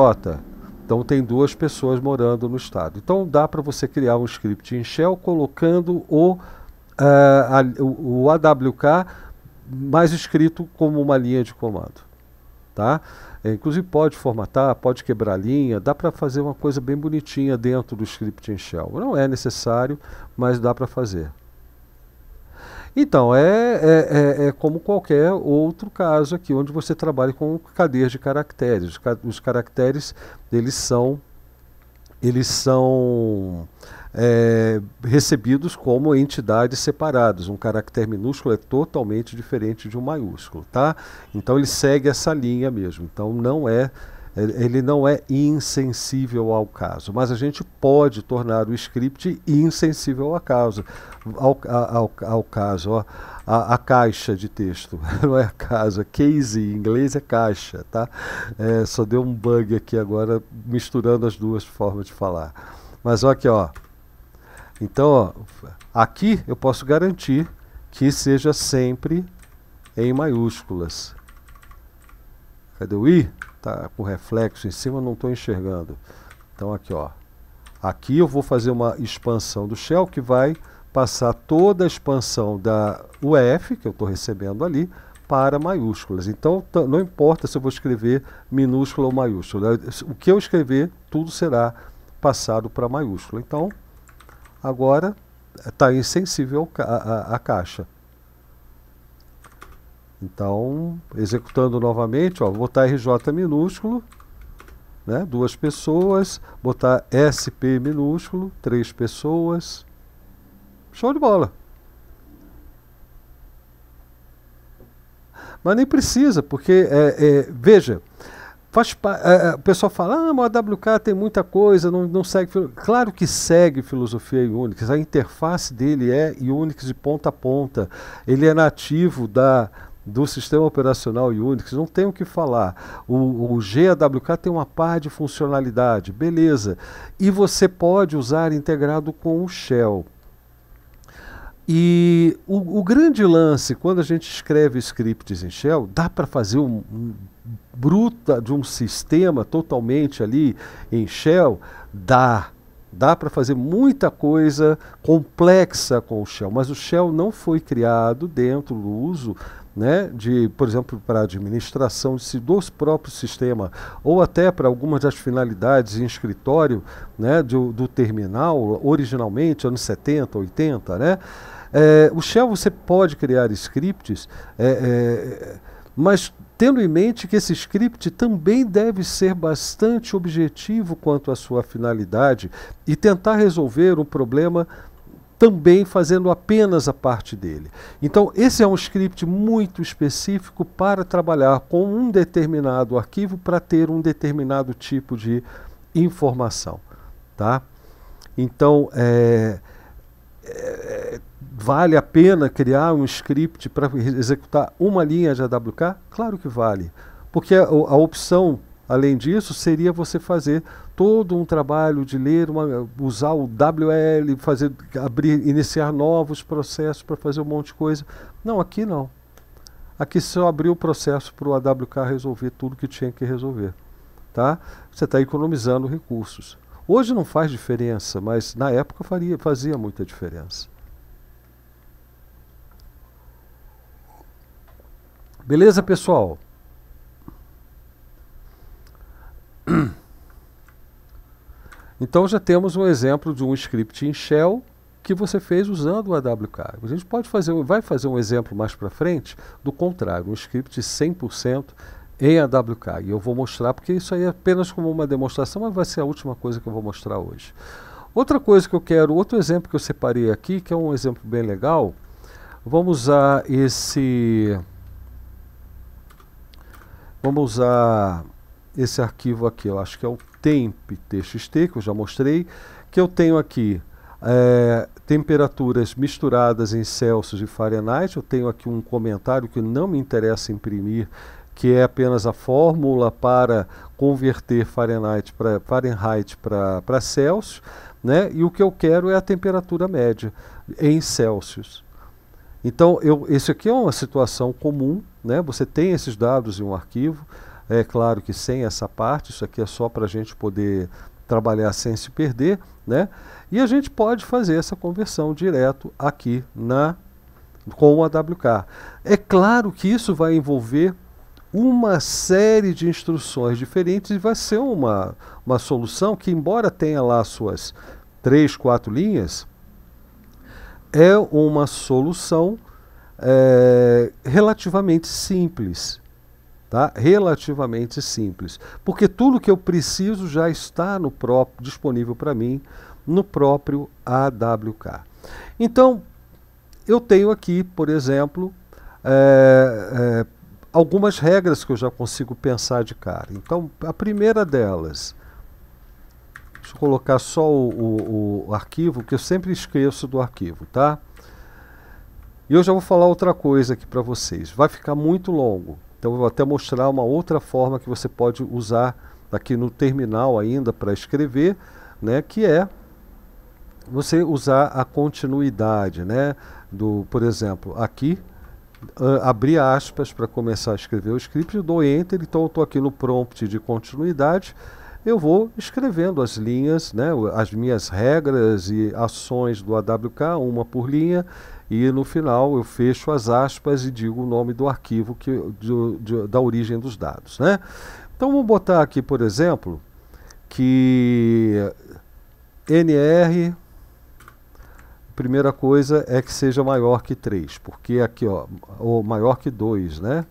Então tem duas pessoas morando no Estado. Então dá para você criar um script em Shell colocando o, uh, a, o, o AWK mais escrito como uma linha de comando. Tá? É, inclusive pode formatar, pode quebrar linha, dá para fazer uma coisa bem bonitinha dentro do script em shell. Não é necessário, mas dá para fazer. Então, é, é, é, é, como qualquer outro caso aqui, onde você trabalha com cadeias de caracteres. Os caracteres, eles são... Eles são é, recebidos como entidades separadas. Um caractere minúsculo é totalmente diferente de um maiúsculo, tá? Então ele segue essa linha mesmo. Então não é ele não é insensível ao caso, mas a gente pode tornar o script insensível ao caso. Ao, ao, ao caso, ó, a, a, caixa de texto, não é a casa, case em inglês é caixa, tá? É, só deu um bug aqui agora misturando as duas formas de falar. Mas ó, aqui, ó, então, ó, aqui eu posso garantir que seja sempre em maiúsculas. Cadê o i? Tá com reflexo em cima, não estou enxergando. Então aqui, ó. Aqui eu vou fazer uma expansão do shell que vai passar toda a expansão da UF que eu estou recebendo ali para maiúsculas. Então não importa se eu vou escrever minúscula ou maiúscula. O que eu escrever, tudo será passado para maiúscula. Então Agora está insensível a, a, a caixa. Então, executando novamente, ó, vou botar RJ minúsculo, né, duas pessoas, botar SP minúsculo, três pessoas. Show de bola. Mas nem precisa, porque, é, é, veja, Faz, o pessoal fala, ah, mas a WK tem muita coisa, não, não segue. Claro que segue filosofia Unix, a interface dele é Unix de ponta a ponta. Ele é nativo da, do sistema operacional Unix, não tem o que falar. O, o GAWK tem uma par de funcionalidade, beleza. E você pode usar integrado com o Shell. E o, o, grande lance, quando a gente escreve scripts em Shell, dá para fazer um, um, bruta de um sistema totalmente ali em shell, dá. Dá para fazer muita coisa complexa com o shell, mas o shell não foi criado dentro do uso né, de, por exemplo, para administração de, dos próprios sistema ou até para algumas das finalidades em escritório né, do, do terminal, originalmente, anos 70, 80, né? É, o Shell você pode criar scripts, é, é, mas tendo em mente que esse script também deve ser bastante objetivo quanto à sua finalidade e tentar resolver um problema também fazendo apenas a parte dele. Então, esse é um script muito específico para trabalhar com um determinado arquivo para ter um determinado tipo de informação, tá? Então, é, é vale a pena criar um script para executar uma linha de AWK? Claro que vale, porque a, a, opção, além disso, seria você fazer todo um trabalho de ler, uma, usar o WL, fazer, abrir, iniciar novos processos para fazer um monte de coisa. Não, aqui não. Aqui só abriu o processo para o AWK resolver tudo que tinha que resolver. Tá? Você está economizando recursos. Hoje não faz diferença, mas na época faria, fazia muita diferença. Beleza, pessoal? Então já temos um exemplo de um script em shell que você fez usando o AWK. A gente pode fazer, vai fazer um exemplo mais para frente do contrário, um script 100% em AWK. E eu vou mostrar porque isso aí é apenas como uma demonstração, mas vai ser a última coisa que eu vou mostrar hoje. Outra coisa que eu quero, outro exemplo que eu separei aqui, que é um exemplo bem legal, vamos usar esse Vamos usar esse arquivo aqui, eu acho que é o temp.txt, que eu já mostrei, que eu tenho aqui é, temperaturas misturadas em Celsius e Fahrenheit. Eu tenho aqui um comentário que não me interessa imprimir, que é apenas a fórmula para converter Fahrenheit para Fahrenheit Celsius, né? e o que eu quero é a temperatura média em Celsius. Então, eu, isso aqui é uma situação comum, né? Você tem esses dados em um arquivo, é claro que sem essa parte, isso aqui é só para a gente poder trabalhar sem se perder, né? E a gente pode fazer essa conversão direto aqui na com o AWK. É claro que isso vai envolver uma série de instruções diferentes e vai ser uma, uma solução que, embora tenha lá suas três, quatro linhas, é uma solução é, relativamente simples. Tá? Relativamente simples. Porque tudo que eu preciso já está no próprio, disponível para mim no próprio AWK. Então, eu tenho aqui, por exemplo, é, é, algumas regras que eu já consigo pensar de cara. Então, a primeira delas, Deixa eu colocar só o, o, o arquivo, que eu sempre esqueço do arquivo, tá? E eu já vou falar outra coisa aqui para vocês. Vai ficar muito longo. Então eu vou até mostrar uma outra forma que você pode usar aqui no terminal ainda para escrever, né, que é você usar a continuidade, né, do, por exemplo, aqui uh, abrir aspas para começar a escrever o script, eu dou enter, então eu estou aqui no prompt de continuidade eu vou escrevendo as linhas, né, as minhas regras e ações do AWK, uma por linha, e no final eu fecho as aspas e digo o nome do arquivo que, de, de, da origem dos dados. Né? Então vamos botar aqui, por exemplo, que NR, primeira coisa é que seja maior que 3, porque aqui, ó, ou maior que 2, né?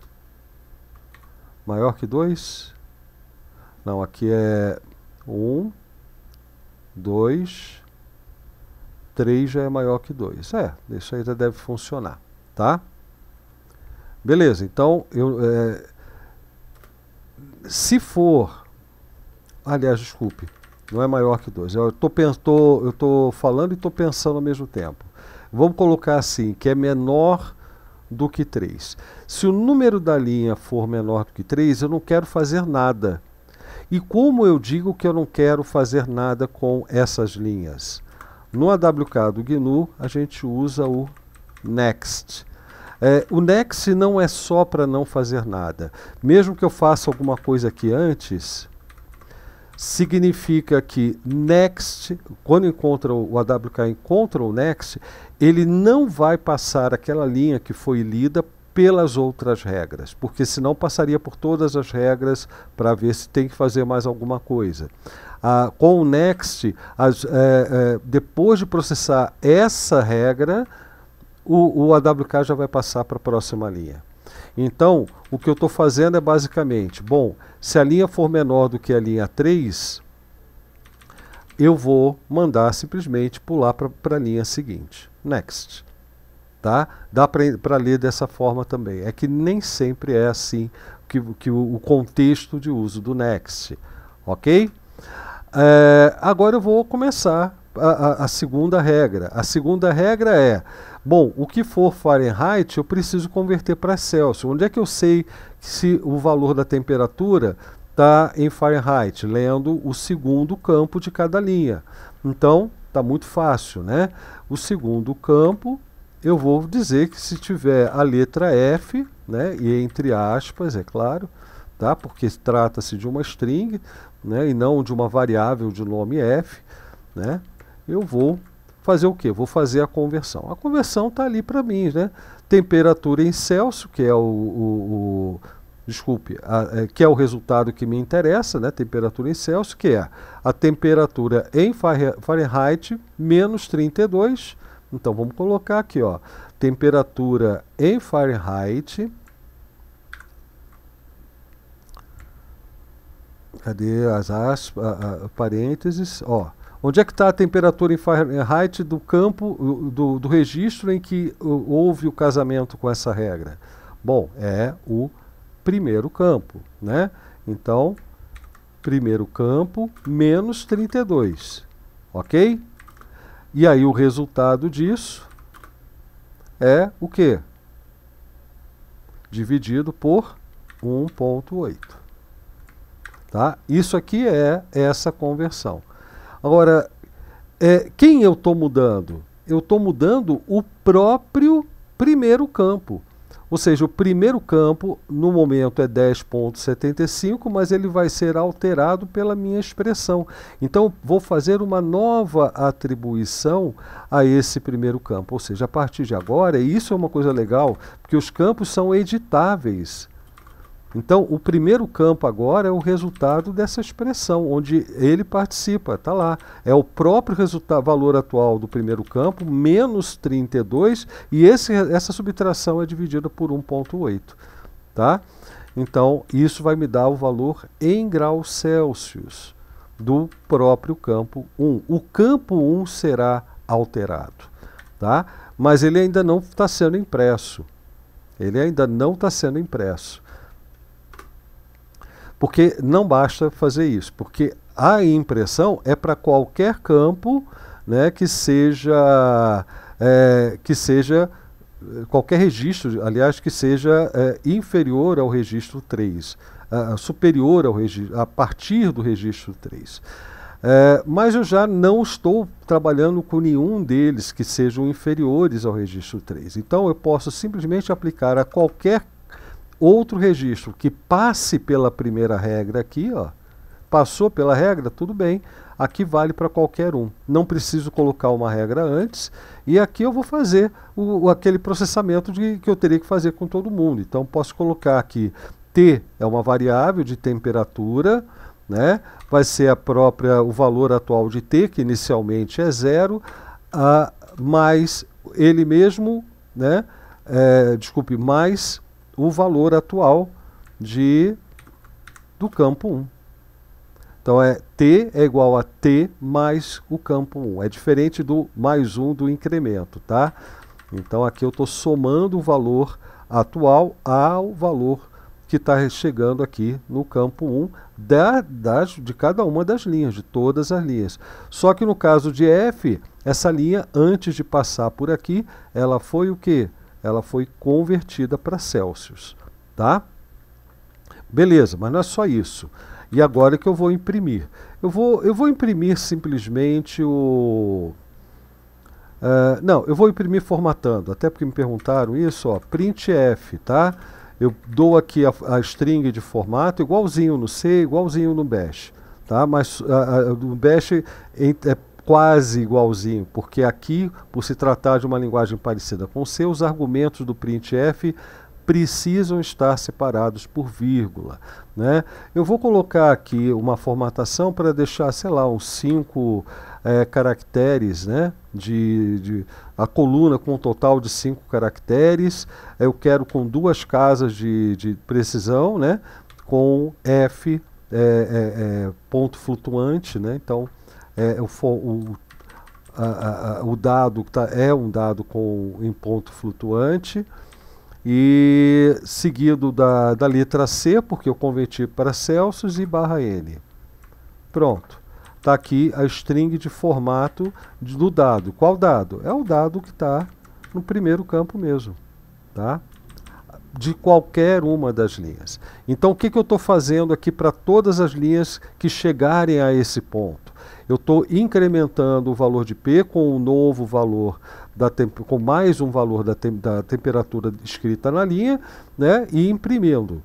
Maior que 2 não, aqui é 1, 2, 3 já é maior que 2. É, isso aí já deve funcionar, tá? Beleza, então, eu, é, se for, aliás, desculpe, não é maior que 2. Eu tô, tô, eu tô falando e estou pensando ao mesmo tempo. Vamos colocar assim, que é menor do que 3. Se o número da linha for menor do que 3, eu não quero fazer nada. E como eu digo que eu não quero fazer nada com essas linhas? No AWK do GNU, a gente usa o next. É, o next não é só para não fazer nada. Mesmo que eu faça alguma coisa aqui antes, significa que next, quando encontra o AWK encontra o next, ele não vai passar aquela linha que foi lida pelas outras regras, porque senão passaria por todas as regras para ver se tem que fazer mais alguma coisa. Ah, com o Next, as, é, é, depois de processar essa regra, o, o AWK já vai passar para a próxima linha. Então, o que eu estou fazendo é basicamente, bom, se a linha for menor do que a linha 3, eu vou mandar simplesmente pular para a linha seguinte, next. Tá? Dá para ler dessa forma também. É que nem sempre é assim que, que o, o contexto de uso do next. Ok? É, agora eu vou começar a, a, a, segunda regra. A segunda regra é: bom, o que for Fahrenheit eu preciso converter para Celsius. Onde é que eu sei se o valor da temperatura está em Fahrenheit? Lendo o segundo campo de cada linha. Então, está muito fácil, né? O segundo campo eu vou dizer que se tiver a letra F, né, e entre aspas, é claro, tá? porque trata-se de uma string né, e não de uma variável de nome F, né, eu vou fazer o que? Vou fazer a conversão. A conversão está ali para mim, né? Temperatura em Celsius, que é o, o, o desculpe, a, é, que é o resultado que me interessa, né? Temperatura em Celsius, que é a temperatura em Fahrenheit menos 32 então vamos colocar aqui, ó, temperatura em Fahrenheit. Cadê as aspas, a, a, parênteses, ó. Onde é que está a temperatura em Fahrenheit do campo, do, do registro em que houve o casamento com essa regra? Bom, é o primeiro campo, né? Então, primeiro campo, menos 32, ok? E aí o resultado disso é o quê? Dividido por 1.8. Tá? Isso aqui é essa conversão. Agora, é, quem eu estou mudando? Eu estou mudando o próprio primeiro campo. Ou seja, o primeiro campo no momento é 10.75, mas ele vai ser alterado pela minha expressão. Então vou fazer uma nova atribuição a esse primeiro campo. Ou seja, a partir de agora, e isso é uma coisa legal, porque os campos são editáveis. Então, o primeiro campo agora é o resultado dessa expressão, onde ele participa, está lá. É o próprio resultado, valor atual do primeiro campo, menos 32, e esse, essa subtração é dividida por 1,8. Tá? Então, isso vai me dar o valor em graus Celsius do próprio campo 1. O campo 1 será alterado, tá? mas ele ainda não está sendo impresso. Ele ainda não está sendo impresso. Porque não basta fazer isso, porque a impressão é para qualquer campo né, que seja é, que seja eh, qualquer registro, aliás, que seja é, inferior ao registro 3, superior ao registro, a partir do registro 3. É, eh, mas eu já não estou trabalhando com nenhum deles que sejam inferiores ao registro 3. Então eu posso simplesmente aplicar a qualquer outro registro que passe pela primeira regra aqui, ó, passou pela regra, tudo bem. Aqui vale para qualquer um. Não preciso colocar uma regra antes. E aqui eu vou fazer o, aquele processamento de, que eu teria que fazer com todo mundo. Então posso colocar aqui T é uma variável de temperatura, né? Vai ser a própria o valor atual de T, que inicialmente é zero, a mais ele mesmo, né? É, desculpe, mais o valor atual de do campo 1. Então é t é igual a t mais o campo 1. É diferente do mais 1 do incremento, tá? Então aqui eu estou somando o valor atual ao valor que está chegando aqui no campo 1 da, das, de cada uma das linhas, de todas as linhas. Só que no caso de f, essa linha, antes de passar por aqui, ela foi o que? ela foi convertida para Celsius, tá? Beleza, mas não é só isso. E agora que eu vou imprimir. Eu vou, eu vou imprimir simplesmente o... Uh, não, eu vou imprimir formatando, até porque me perguntaram isso, ó, printf, tá? Eu dou aqui a, a string de formato igualzinho no C, igualzinho no Bash, tá? Mas uh, uh, no Bash é quase igualzinho, porque aqui, por se tratar de uma linguagem parecida com seus C, os argumentos do printf precisam estar separados por vírgula. Né? Eu vou colocar aqui uma formatação para deixar, sei lá, uns 5 é, eh, caracteres, né? De, de, a coluna com um total de 5 caracteres. Eu quero com duas casas de, de precisão, né? com F é, é, ponto flutuante, né? Então, é, o, o, a, a, o dado tá, é um dado com, em ponto flutuante, e seguido da, da letra C, porque eu converti para Celsius, e barra N. Pronto. Está aqui a string de formato do dado. Qual dado? É o dado que está no primeiro campo mesmo. Tá? de qualquer uma das linhas. Então, o que, que eu estou fazendo aqui para todas as linhas que chegarem a esse ponto? Eu estou incrementando o valor de P com um novo valor da com mais um valor da, te da temperatura escrita na linha, né, e imprimindo.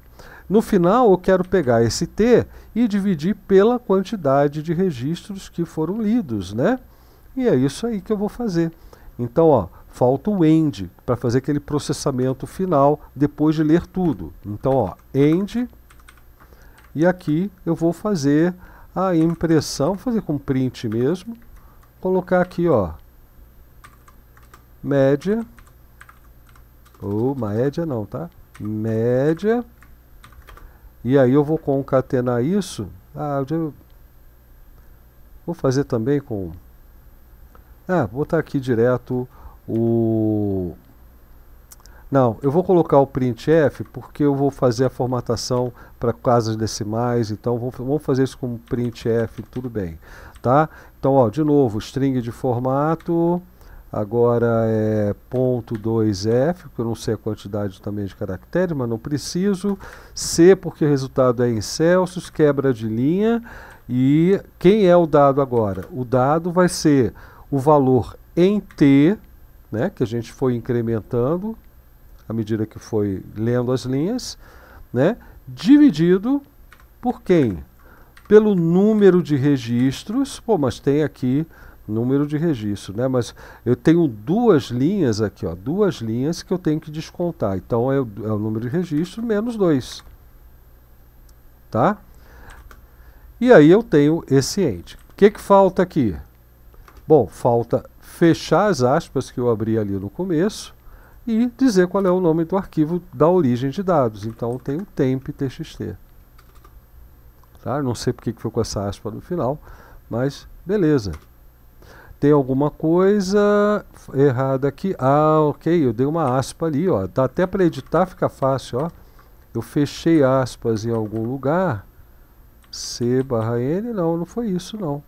No final, eu quero pegar esse T e dividir pela quantidade de registros que foram lidos, né? E é isso aí que eu vou fazer. Então, ó, falta o end para fazer aquele processamento final depois de ler tudo. Então, ó, end, e aqui eu vou fazer a impressão, vou fazer com print mesmo, colocar aqui, ó, média, ou média não, tá? Média, e aí eu vou concatenar isso, ah, eu vou fazer também com, ah, botar aqui direto o. Não, eu vou colocar o printf porque eu vou fazer a formatação para casas decimais, então vamos fazer isso com printf, tudo bem, tá? Então, ó, de novo, string de formato, agora é ponto .2f, porque eu não sei a quantidade também de caracteres, mas não preciso, c porque o resultado é em Celsius, quebra de linha, e quem é o dado agora? O dado vai ser o valor em t, né, que a gente foi incrementando à medida que foi lendo as linhas, né, dividido por quem? Pelo número de registros, pô, mas tem aqui número de registro, né? Mas eu tenho duas linhas aqui, ó, duas linhas que eu tenho que descontar. Então é o, é o número de registro menos 2. Tá? E aí eu tenho esse ente. O que, que falta aqui? Bom, falta fechar as aspas que eu abri ali no começo e dizer qual é o nome do arquivo da origem de dados. Então tem o temp.txt. Tá? Não sei porque que foi com essa aspa no final, mas beleza. Tem alguma coisa errada aqui? Ah, ok, eu dei uma aspa ali, ó. Dá até para editar, fica fácil, ó. Eu fechei aspas em algum lugar. C barra N, não, não foi isso não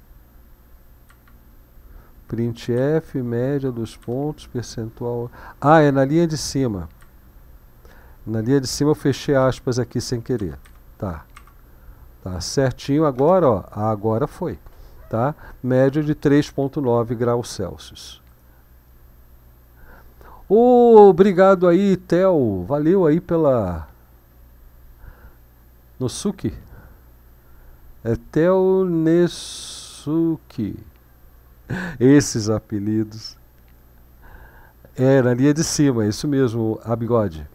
printf, média dos pontos, percentual. Ah, é na linha de cima. Na linha de cima eu fechei aspas aqui sem querer. Tá. Tá certinho agora, ó. Ah, agora foi. Tá? Média de 3.9 graus Celsius. Oh, obrigado aí, Tel. Valeu aí pela Nosuke. É Tel Nesuki esses apelidos. É, na linha de cima, isso mesmo, a bigode.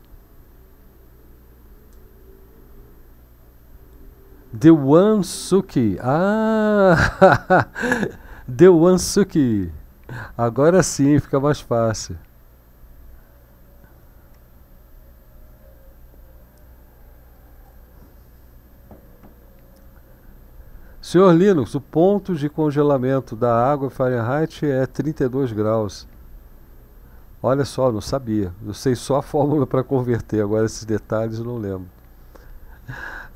The One Suki. Ah! The One Suki. Agora sim fica mais fácil. Senhor Linux, o ponto de congelamento da água Fahrenheit é 32 graus. Olha só, não sabia. Eu sei só a fórmula para converter, agora esses detalhes eu não lembro.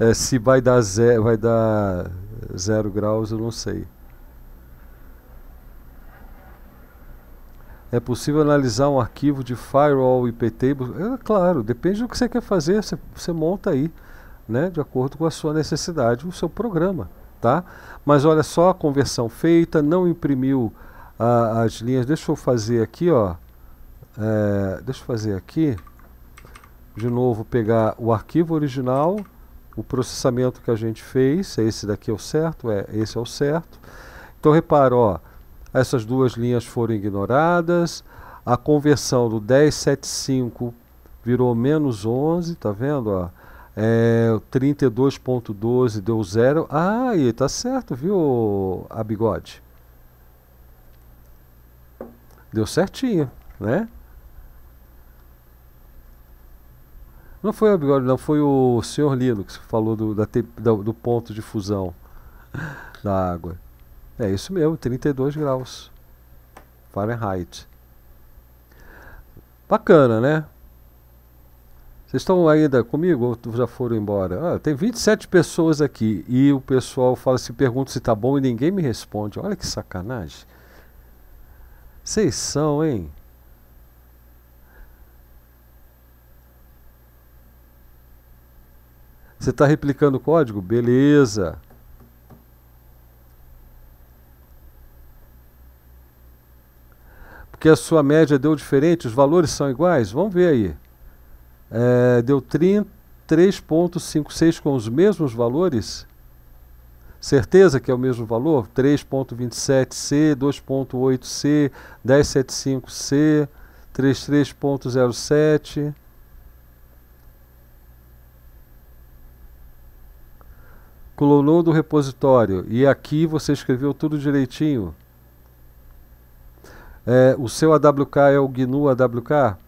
É, se vai dar, zero, vai dar zero graus, eu não sei. É possível analisar um arquivo de firewall IP table? É, claro, depende do que você quer fazer, você, você monta aí, né, de acordo com a sua necessidade, o seu programa tá? Mas olha só a conversão feita, não imprimiu ah, as linhas. Deixa eu fazer aqui, ó. É, deixa eu fazer aqui. De novo, pegar o arquivo original, o processamento que a gente fez. É esse daqui é o certo, é, esse é o certo. Então repara, ó, essas duas linhas foram ignoradas. A conversão do 1075 virou menos 11, tá vendo? Ó? É, 32.12 deu zero Ah, e tá certo, viu, a bigode? Deu certinho, né? Não foi o bigode, não, foi o senhor Linux que falou do, da, do, do ponto de fusão da água. É isso mesmo, 32 graus Fahrenheit. Bacana, né? Vocês estão ainda comigo ou já foram embora? Ah, tem 27 pessoas aqui e o pessoal fala se assim, pergunta se está bom e ninguém me responde. Olha que sacanagem. Vocês são, hein? Você está replicando o código? Beleza. Porque a sua média deu diferente, os valores são iguais? Vamos ver aí é, deu 3,56 com os mesmos valores? Certeza que é o mesmo valor? 3.27C, 2.8C, 1075C, 33.07. Clonou do repositório. E aqui você escreveu tudo direitinho. É, o seu AWK é o GNU AWK?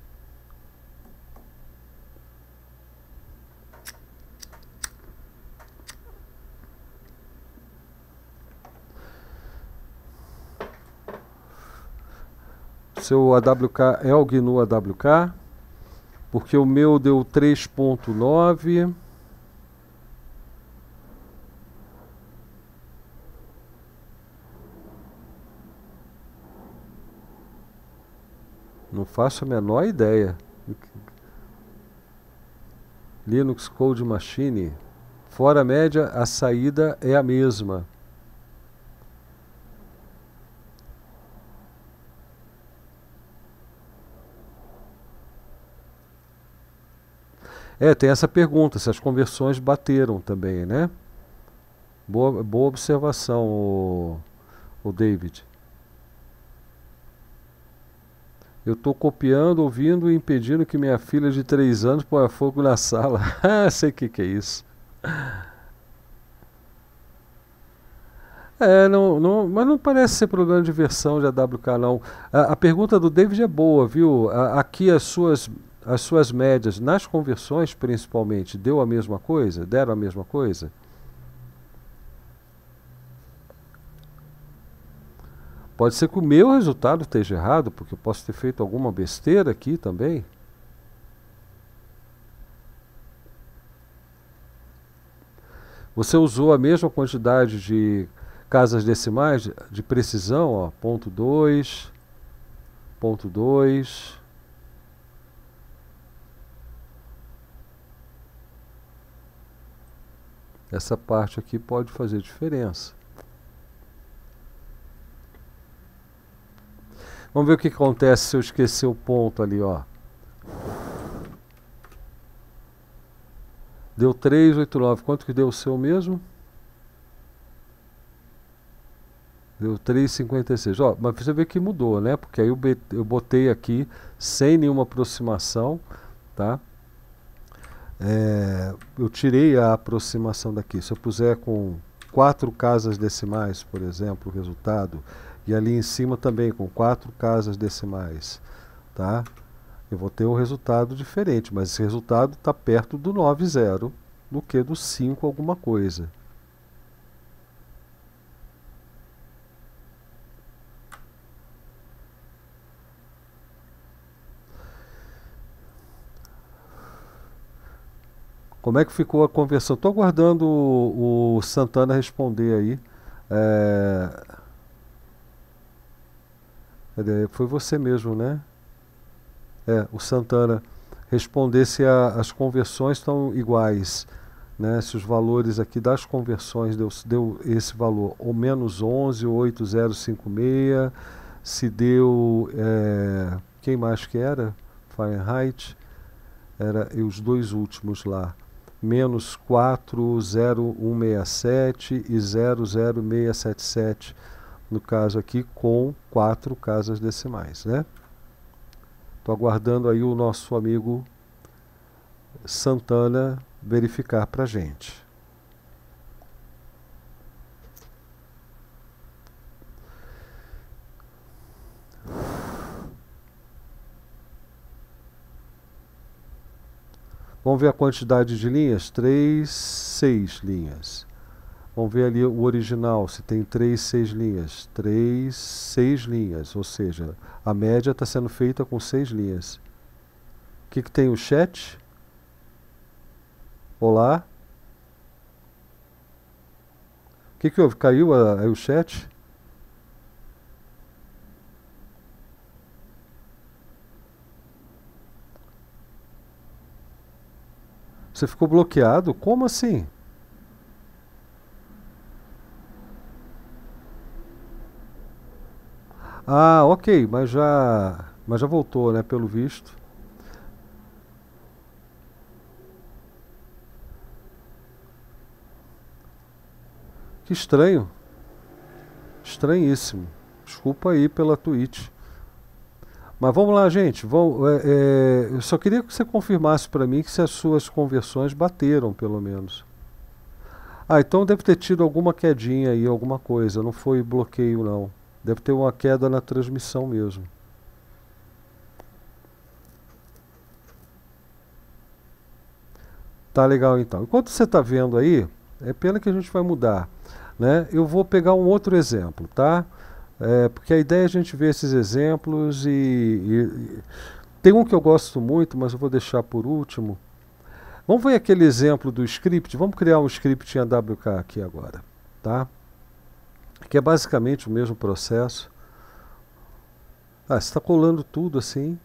Seu AWK é o GNU AWK, porque o meu deu 3.9. Não faço a menor ideia. Linux Code Machine. Fora média, a saída é a mesma. É, tem essa pergunta, se as conversões bateram também, né? Boa, boa observação, o, o David. Eu estou copiando, ouvindo e impedindo que minha filha de 3 anos ponha fogo na sala. Ah, sei o que, que é isso. É, não, não, mas não parece ser problema de versão de AWK, não. A, a pergunta do David é boa, viu? A, aqui as suas as suas médias nas conversões, principalmente, deu a mesma coisa? Deram a mesma coisa? Pode ser que o meu resultado esteja errado, porque eu posso ter feito alguma besteira aqui também. Você usou a mesma quantidade de casas decimais de precisão, ó, ponto 2, ponto 2, essa parte aqui pode fazer diferença. Vamos ver o que acontece se eu esquecer o ponto ali, ó. Deu 389. Quanto que deu o seu mesmo? Deu 3,56. Ó, mas você vê que mudou, né? Porque aí eu, eu botei aqui sem nenhuma aproximação, tá? É, eu tirei a aproximação daqui. Se eu puser com quatro casas decimais, por exemplo, o resultado, e ali em cima também com quatro casas decimais, tá? Eu vou ter um resultado diferente, mas esse resultado está perto do 9,0 zero do que do 5 alguma coisa. Como é que ficou a conversão? Estou aguardando o, o, Santana responder aí. É... Cadê? Foi você mesmo, né? É, o Santana responder se a, as conversões estão iguais, né? Se os valores aqui das conversões deu, deu esse valor, ou menos 11, 8056, se deu, é, quem mais que era? Fahrenheit, era os dois últimos lá menos 40167 e 00677, no caso aqui com quatro casas decimais, né? Estou aguardando aí o nosso amigo Santana verificar para gente. you Vamos ver a quantidade de linhas? 3, 6 linhas. Vamos ver ali o original, se tem 3, 6 linhas. 3, 6 linhas, ou seja, a média está sendo feita com 6 linhas. O que, que tem o chat? Olá? O que, que houve? Caiu a, a, o chat? Você ficou bloqueado? Como assim? Ah, ok, mas já, mas já voltou, né? Pelo visto. Que estranho. Estranhíssimo. Desculpa aí pela Twitch. Mas vamos lá, gente. Vou. é, é, eu só queria que você confirmasse para mim que se as suas conversões bateram, pelo menos. Ah, então deve ter tido alguma quedinha aí, alguma coisa. Não foi bloqueio, não. Deve ter uma queda na transmissão mesmo. Tá legal então. Enquanto você está vendo aí, é pena que a gente vai mudar. Né? Eu vou pegar um outro exemplo, tá? É, porque a ideia é a gente ver esses exemplos e, e, Tem um que eu gosto muito, mas eu vou deixar por último. Vamos ver aquele exemplo do script. Vamos criar um script em AWK aqui agora, tá? Que é basicamente o mesmo processo. Ah, está colando tudo assim,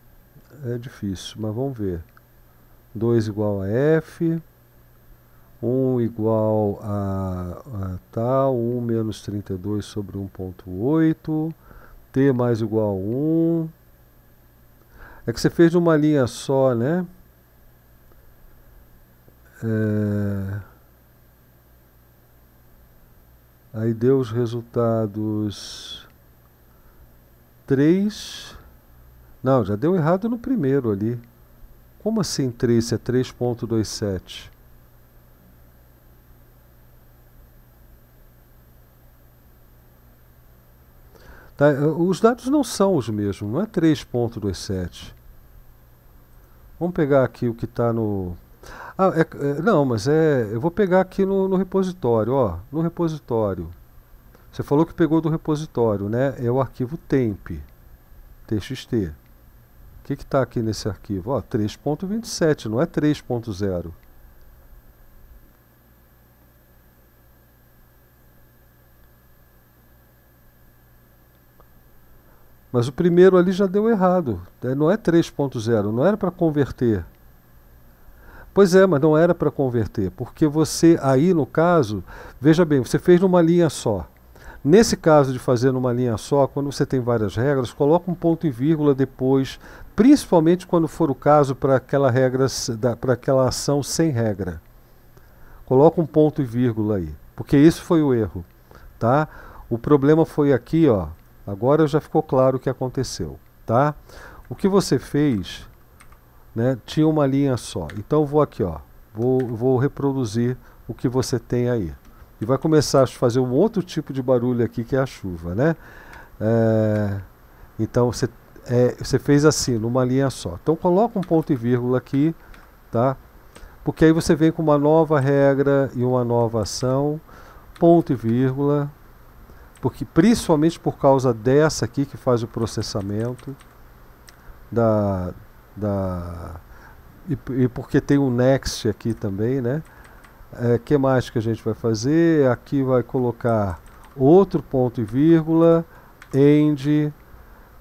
é difícil, mas vamos ver. 2 igual a F, 1 igual a, a tal, 1 menos 32 sobre 1.8, t mais igual a 1. É que você fez de uma linha só, né? É... Aí deu os resultados 3. Não, já deu errado no primeiro ali. Como assim 3? Se é 3.27? Tá? Os dados não são os mesmos, não é 3.27. Vamos pegar aqui o que está no. Ah, é, é, não, mas é. Eu vou pegar aqui no, no, repositório, ó. No repositório. Você falou que pegou do repositório, né? É o arquivo temp. txt. O que está aqui nesse arquivo? Ó, 3.27, não é 3.0. Mas o primeiro ali já deu errado. É, não é 3.0, não era para converter. Pois é, mas não era para converter, porque você aí no caso, veja bem, você fez numa linha só. Nesse caso de fazer numa linha só, quando você tem várias regras, coloca um ponto e vírgula depois, principalmente quando for o caso para aquela regra, para aquela ação sem regra. Coloca um ponto e vírgula aí, porque isso foi o erro, tá? O problema foi aqui, ó, Agora já ficou claro o que aconteceu, tá? O que você fez, né, tinha uma linha só. Então vou aqui, ó, vou, vou reproduzir o que você tem aí. E vai começar a fazer um outro tipo de barulho aqui, que é a chuva, né? É, então você, é, você fez assim, numa linha só. Então coloca um ponto e vírgula aqui, tá? Porque aí você vem com uma nova regra e uma nova ação, ponto e vírgula, porque principalmente por causa dessa aqui que faz o processamento da, da e, e porque tem o next aqui também, né? É, que mais que a gente vai fazer? Aqui vai colocar outro ponto e vírgula, end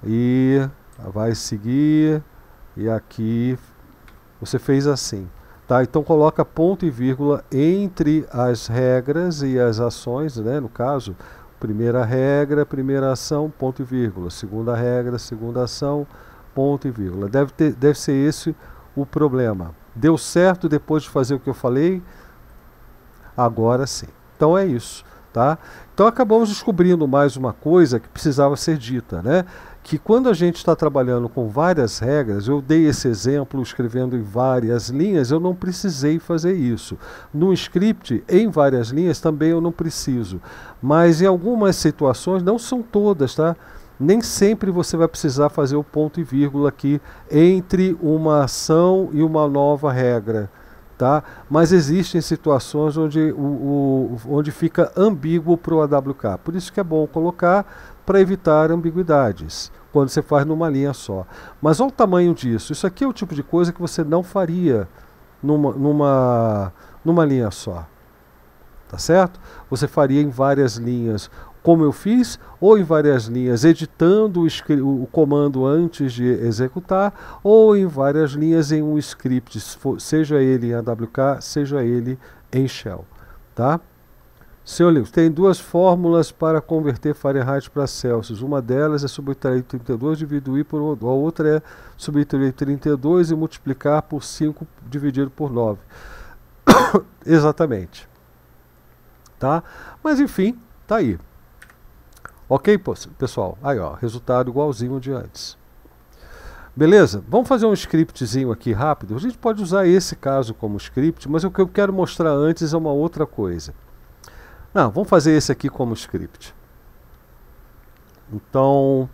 e vai seguir e aqui você fez assim. Tá, então coloca ponto e vírgula entre as regras e as ações, né, no caso, Primeira regra, primeira ação, ponto e vírgula. Segunda regra, segunda ação, ponto e vírgula. Deve, ter, deve ser esse o problema. Deu certo depois de fazer o que eu falei? Agora sim. Então é isso. Tá? Então acabamos descobrindo mais uma coisa que precisava ser dita, né? que quando a gente está trabalhando com várias regras, eu dei esse exemplo escrevendo em várias linhas, eu não precisei fazer isso. No script, em várias linhas, também eu não preciso. Mas em algumas situações, não são todas, tá? Nem sempre você vai precisar fazer o ponto e vírgula aqui entre uma ação e uma nova regra. Tá? Mas existem situações onde, o, o onde fica ambíguo para o AWK. Por isso que é bom colocar para evitar ambiguidades, quando você faz numa linha só. Mas olha o tamanho disso. Isso aqui é o tipo de coisa que você não faria numa, numa, numa linha só. Tá certo? Você faria em várias linhas, como eu fiz, ou em várias linhas, editando o, o comando antes de executar, ou em várias linhas em um script, seja ele em AWK, seja ele em Shell. Tá? Seu Lewis, tem duas fórmulas para converter Fahrenheit para Celsius. Uma delas é subtrair 32 dividir por a outra é subtrair 32 e multiplicar por 5 dividido por 9. Exatamente. Tá? Mas enfim, tá aí. Ok, pessoal? Aí, ó, resultado igualzinho de antes. Beleza? Vamos fazer um scriptzinho aqui rápido. A gente pode usar esse caso como script, mas o que eu quero mostrar antes é uma outra coisa. Não, vamos fazer esse aqui como script. Então,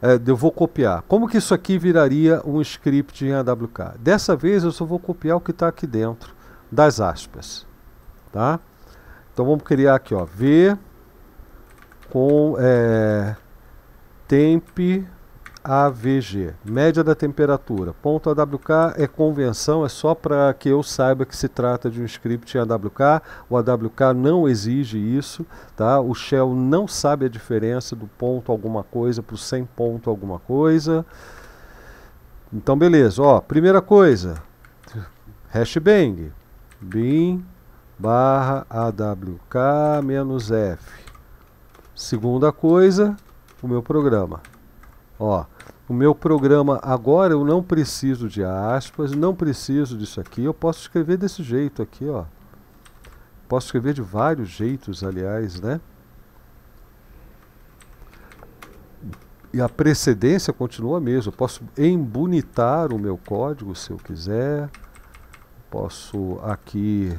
é, eu vou copiar. Como que isso aqui viraria um script em AWK? Dessa vez eu só vou copiar o que está aqui dentro das aspas. Tá? Então vamos criar aqui, ó, v com é, temp AVG, média da temperatura. Ponto AWK é convenção, é só para que eu saiba que se trata de um script em AWK. O AWK não exige isso, tá? O Shell não sabe a diferença do ponto alguma coisa para o sem ponto alguma coisa. Então, beleza. Ó, primeira coisa, hashbang, bin barra AWK menos F. Segunda coisa, o meu programa. Ó, o meu programa agora eu não preciso de aspas, não preciso disso aqui. Eu posso escrever desse jeito aqui, ó. Posso escrever de vários jeitos, aliás, né? E a precedência continua a mesma. Eu posso embunitar o meu código se eu quiser. Posso aqui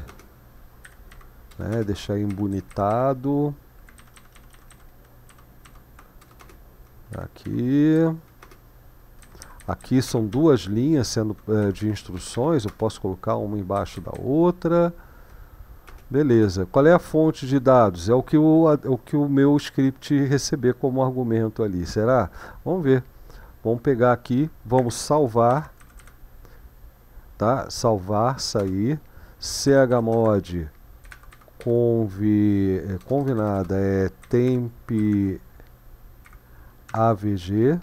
né, deixar embunitado. Aqui. Aqui são duas linhas sendo eh, de instruções, eu posso colocar uma embaixo da outra. Beleza. Qual é a fonte de dados? É o que o, a, o, que o meu script receber como argumento ali, será? Vamos ver. Vamos pegar aqui, vamos salvar. Tá? Salvar, sair. chmod conv, é, eh, combinada é temp AVG,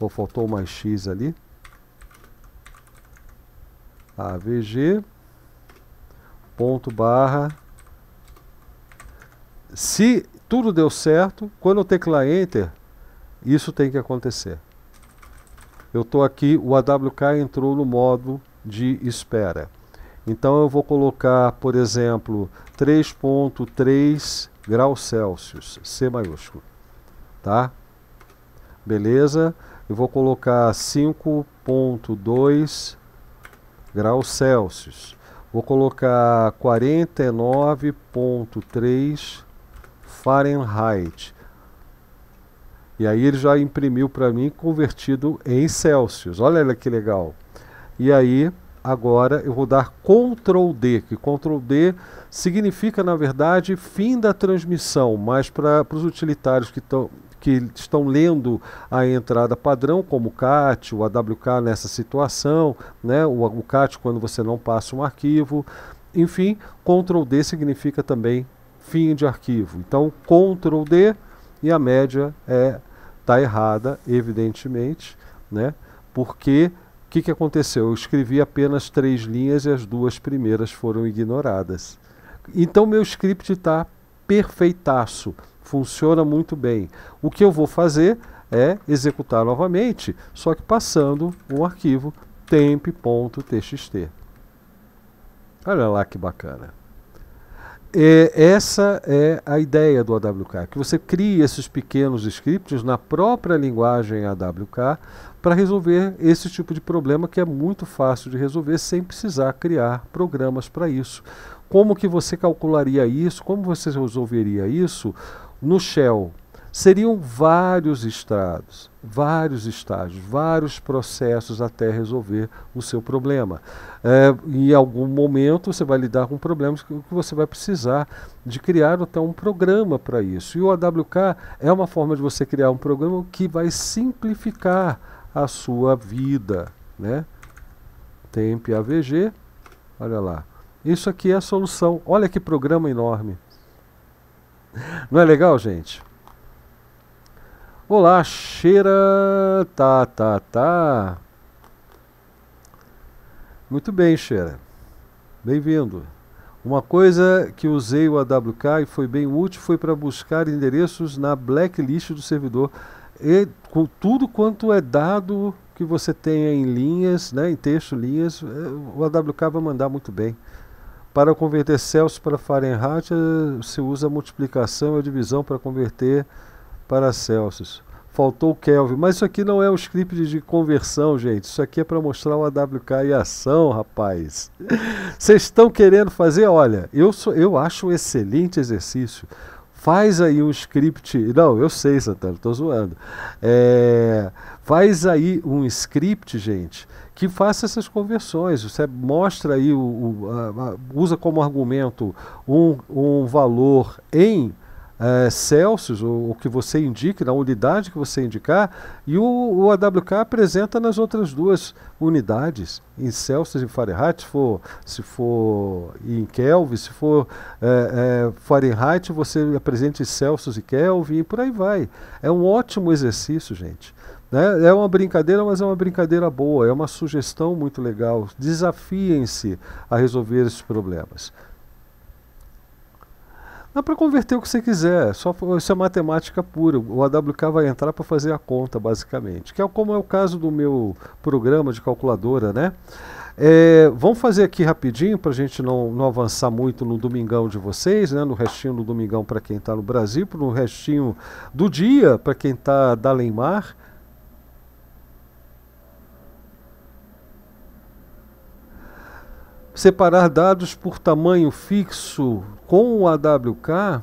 ou faltou mais X ali, AVG, ponto barra, se tudo deu certo, quando eu teclar Enter, isso tem que acontecer. Eu estou aqui, o AWK entrou no modo de espera. Então eu vou colocar, por exemplo, 3.3 graus Celsius, C maiúsculo, tá? Beleza? Eu vou colocar 5.2 graus Celsius. Vou colocar 49.3 Fahrenheit. E aí ele já imprimiu para mim convertido em Celsius. Olha que legal. E aí agora eu vou dar Ctrl D, que Ctrl D significa na verdade fim da transmissão, mas para os utilitários que estão que estão lendo a entrada padrão, como o CAT, o AWK nessa situação, né? o, o CAT quando você não passa um arquivo. Enfim, Ctrl D significa também fim de arquivo. Então, Ctrl D e a média é está errada, evidentemente, né? porque o que, que aconteceu? Eu escrevi apenas três linhas e as duas primeiras foram ignoradas. Então, meu script está perfeitaço. Funciona muito bem. O que eu vou fazer é executar novamente, só que passando um arquivo temp.txt. Olha lá que bacana. É, essa é a ideia do AWK, que você crie esses pequenos scripts na própria linguagem AWK para resolver esse tipo de problema que é muito fácil de resolver sem precisar criar programas para isso. Como que você calcularia isso? Como você resolveria isso? no Shell, seriam vários estrados, vários estágios, vários processos até resolver o seu problema. É, em algum momento você vai lidar com problemas que, que você vai precisar de criar até um programa para isso. E o AWK é uma forma de você criar um programa que vai simplificar a sua vida, né? Temp AVG, olha lá. Isso aqui é a solução. Olha que programa enorme. Não é legal, gente? Olá, Cheira. Tá, tá, tá. Muito bem, Cheira. Bem-vindo. Uma coisa que usei o AWK e foi bem útil foi para buscar endereços na blacklist do servidor. E com tudo quanto é dado que você tenha em linhas, né, em texto, linhas, eh, o AWK vai mandar muito bem. Para converter Celsius para Fahrenheit, se usa a multiplicação e a divisão para converter para Celsius. Faltou o Kelvin, mas isso aqui não é um script de conversão, gente. Isso aqui é para mostrar o AWK em ação, rapaz. Vocês estão querendo fazer? Olha, eu, sou, eu acho um excelente exercício. Faz aí um script. Não, eu sei, Santana, estou zoando. É, Faz aí um script, gente, que faça essas conversões. Você mostra aí, o, o a, a, usa como argumento um, um valor em é, Celsius, ou o, que você indique, na unidade que você indicar, e o, o AWK apresenta nas outras duas unidades, em Celsius e Fahrenheit, se for, se for em Kelvin, se for é, é, Fahrenheit, você apresenta em Celsius e Kelvin, e por aí vai. É um ótimo exercício, gente. Né? É uma brincadeira, mas é uma brincadeira boa, é uma sugestão muito legal. Desafiem-se a resolver esses problemas. Dá para converter o que você quiser, só isso é matemática pura. O AWK vai entrar para fazer a conta, basicamente, que é como é o caso do meu programa de calculadora, né? É, vamos fazer aqui rapidinho para a gente não, não avançar muito no domingão de vocês, né? no restinho do domingão para quem está no Brasil, no restinho do dia para quem está da Leimar. separar dados por tamanho fixo com o AWK,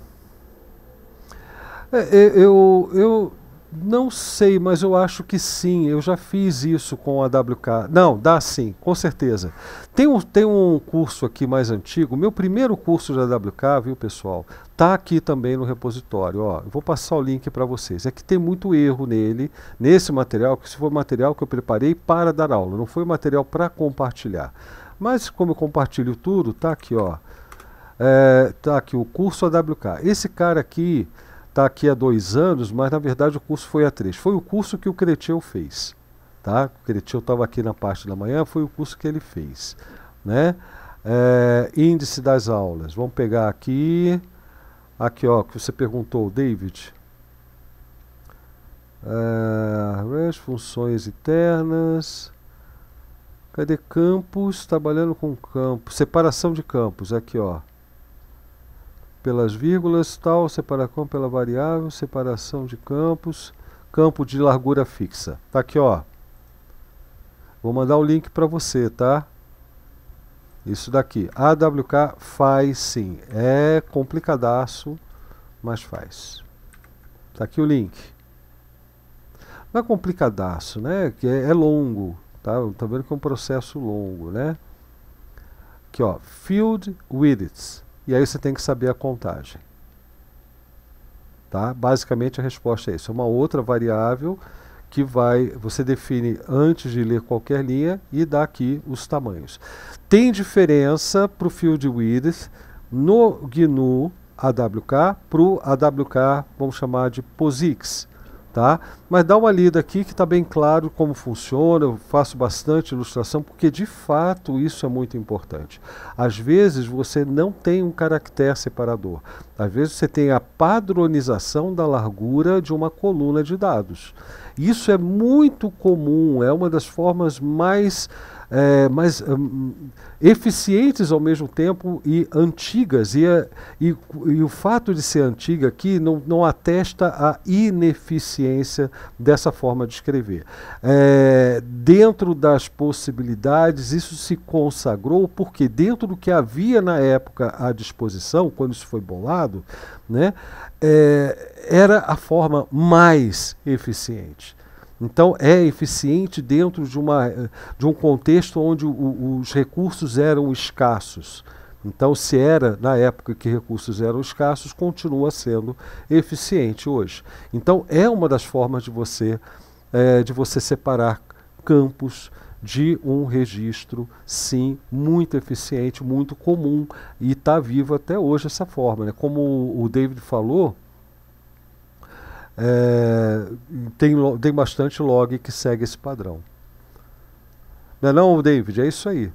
é, é, eu, eu não sei, mas eu acho que sim. Eu já fiz isso com o AWK. Não, dá sim, com certeza. Tem um, tem um curso aqui mais antigo, meu primeiro curso de AWK, viu pessoal? Tá aqui também no repositório. Ó, eu vou passar o link para vocês. É que tem muito erro nele, nesse material, que se for material que eu preparei para dar aula, não foi material para compartilhar. Mas como eu compartilho tudo, tá aqui, ó. É, tá aqui o curso AWK. Esse cara aqui tá aqui há dois anos, mas na verdade o curso foi há três. Foi o curso que o Cretil fez, tá? O Cretil estava aqui na parte da manhã, foi o curso que ele fez, né? É, índice das aulas. Vamos pegar aqui, aqui ó, que você perguntou, David. É, funções internas. Cadê campos? Trabalhando com campos. Separação de campos, aqui ó. Pelas vírgulas, tal, separação pela variável, separação de campos, campo de largura fixa. Tá aqui ó. Vou mandar o link para você, tá? Isso daqui. AWK faz sim. É complicadaço, mas faz. Tá aqui o link. Não é complicadaço, né? Que é, é longo Tá, tá vendo que é um processo longo, né? Aqui, ó, field widths. E aí você tem que saber a contagem. Tá? Basicamente a resposta é isso. É uma outra variável que vai, você define antes de ler qualquer linha e dá aqui os tamanhos. Tem diferença para o field width no GNU AWK para o AWK, vamos chamar de POSIX tá? Mas dá uma lida aqui que está bem claro como funciona, eu faço bastante ilustração, porque de fato isso é muito importante. Às vezes você não tem um caractere separador, às vezes você tem a padronização da largura de uma coluna de dados. Isso é muito comum, é uma das formas mais é, mas um, eficientes ao mesmo tempo e antigas. E, é, e, e, o fato de ser antiga aqui não, não atesta a ineficiência dessa forma de escrever. É, dentro das possibilidades, isso se consagrou porque, dentro do que havia na época à disposição, quando isso foi bolado, né, é, era a forma mais eficiente. Então é eficiente dentro de, uma, eh, de um contexto onde o, os recursos eram escassos. Então, se era na época que recursos eram escassos, continua sendo eficiente hoje. Então, é uma das formas de você, é, de você separar campos de um registro, sim, muito eficiente, muito comum e está vivo até hoje essa forma. Né? Como o David falou, é, tem, tem bastante log que segue esse padrão. Não é não, David? É isso aí.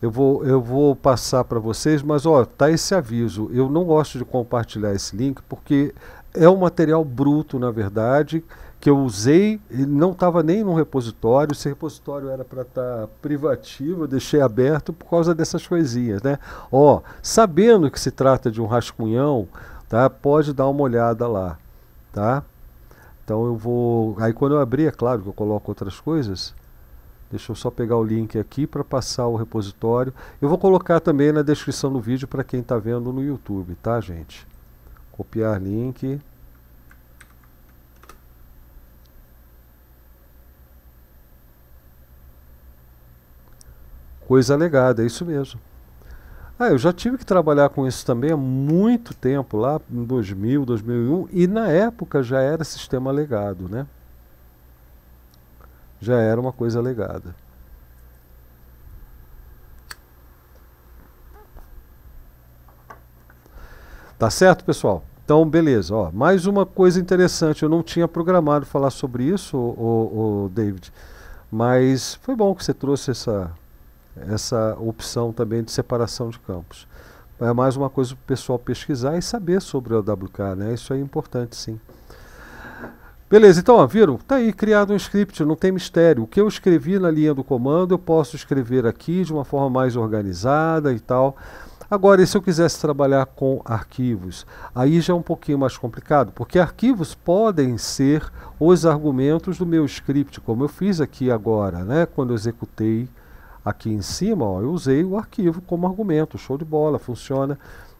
Eu vou, eu vou passar para vocês, mas ó, tá esse aviso. Eu não gosto de compartilhar esse link porque é um material bruto, na verdade, que eu usei, não estava nem no repositório, esse repositório era para estar tá privativo, eu deixei aberto por causa dessas coisinhas, né? Ó, sabendo que se trata de um rascunhão, tá? Pode dar uma olhada lá, tá? Então eu vou, aí quando eu abrir, é claro que eu coloco outras coisas. Deixa eu só pegar o link aqui para passar o repositório. Eu vou colocar também na descrição do vídeo para quem está vendo no YouTube, tá, gente? Copiar link. coisa alegada, é isso mesmo. Ah, eu já tive que trabalhar com isso também há muito tempo, lá em 2000, 2001, e na época já era sistema legado, né? Já era uma coisa legada. Tá certo, pessoal? Então, beleza. Ó, mais uma coisa interessante. Eu não tinha programado falar sobre isso, o, o David, mas foi bom que você trouxe essa, essa opção também de separação de campos. É mais uma coisa para o pessoal pesquisar e saber sobre o AWK, né? Isso é importante, sim. Beleza, então, ó, viram? Está aí criado um script, não tem mistério. O que eu escrevi na linha do comando, eu posso escrever aqui de uma forma mais organizada e tal. Agora, e se eu quisesse trabalhar com arquivos? Aí já é um pouquinho mais complicado, porque arquivos podem ser os argumentos do meu script, como eu fiz aqui agora, né? quando eu executei aqui em cima, ó, eu usei o arquivo como argumento, show de bola, funciona.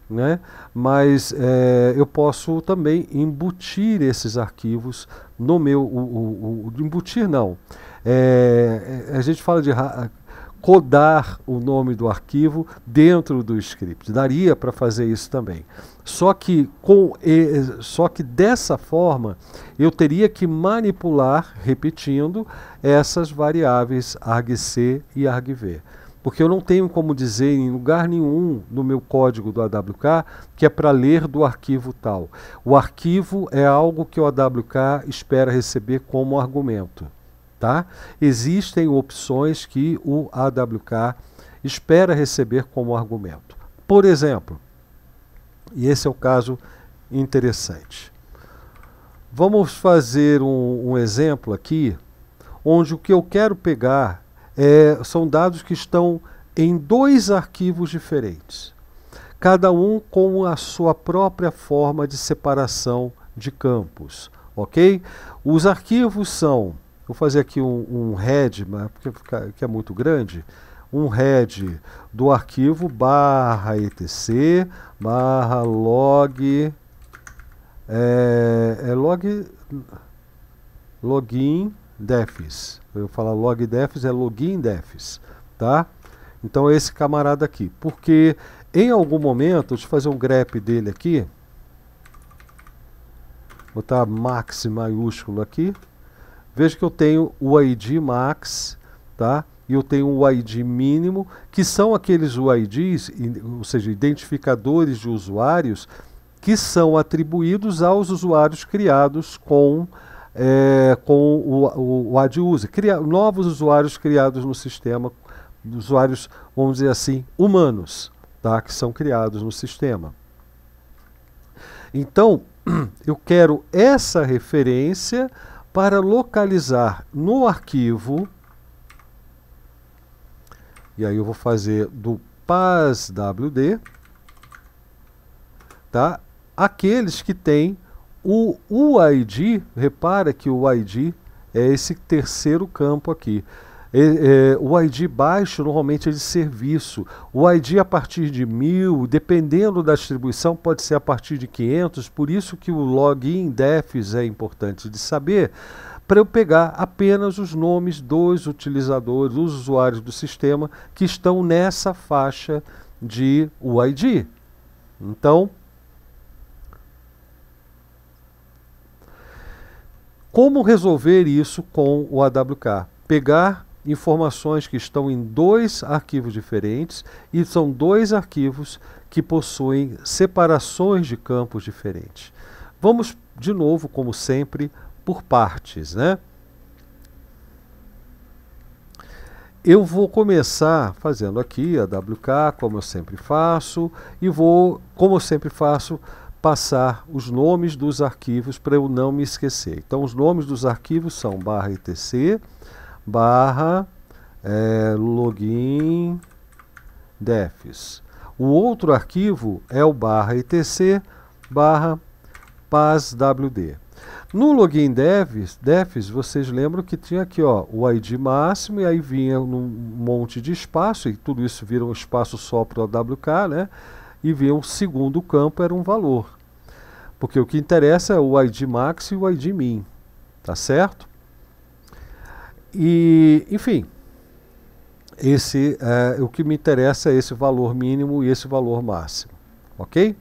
Né? Mas é, eu posso também embutir esses arquivos no meu. O, o, o embutir não. É, a gente fala de codar o nome do arquivo dentro do script. Daria para fazer isso também. Só que com só que dessa forma eu teria que manipular, repetindo, essas variáveis argc e argv. Porque eu não tenho como dizer em lugar nenhum no meu código do AWK que é para ler do arquivo tal. O arquivo é algo que o AWK espera receber como argumento. Tá? Existem opções que o AWK espera receber como argumento. Por exemplo, e esse é o caso interessante. Vamos fazer um, um, exemplo aqui, onde o que eu quero pegar é, são dados que estão em dois arquivos diferentes, cada um com a sua própria forma de separação de campos, ok? Os arquivos são Vou fazer aqui um, um head, é porque que é muito grande, um head do arquivo barra etc barra log é, é log login defs. Eu falar log defs é login defs, tá? Então é esse camarada aqui, porque em algum momento, deixa eu fazer um grep dele aqui, botar max maiúsculo aqui, Veja que eu tenho o ID max, tá? E eu tenho o ID mínimo, que são aqueles UIDs, ou seja, identificadores de usuários, que são atribuídos aos usuários criados com, é, com o, o, o Cria, novos usuários criados no sistema, usuários, vamos dizer assim, humanos, tá? que são criados no sistema. Então, eu quero essa referência para localizar no arquivo, e aí eu vou fazer do paswd, tá? aqueles que têm o UID, repara que o UID é esse terceiro campo aqui. É, é, o ID baixo normalmente é de serviço. O ID a partir de 1.000, dependendo da distribuição, pode ser a partir de 500. Por isso que o login defs é importante de saber para eu pegar apenas os nomes dos utilizadores, dos usuários do sistema que estão nessa faixa de UID. Então, como resolver isso com o AWK? Pegar informações que estão em dois arquivos diferentes e são dois arquivos que possuem separações de campos diferentes. Vamos de novo, como sempre, por partes, né? Eu vou começar fazendo aqui a WK, como eu sempre faço, e vou, como eu sempre faço, passar os nomes dos arquivos para eu não me esquecer. Então, os nomes dos arquivos são barra etc, barra é, login defs. O outro arquivo é o barra etc barra paswd. No login devs, defs, vocês lembram que tinha aqui ó, o ID máximo e aí vinha um monte de espaço e tudo isso vira um espaço só para o AWK, né? E vinha um segundo campo, era um valor. Porque o que interessa é o ID max e o ID min, tá certo? E, enfim, esse é, o que me interessa é esse valor mínimo e esse valor máximo, ok?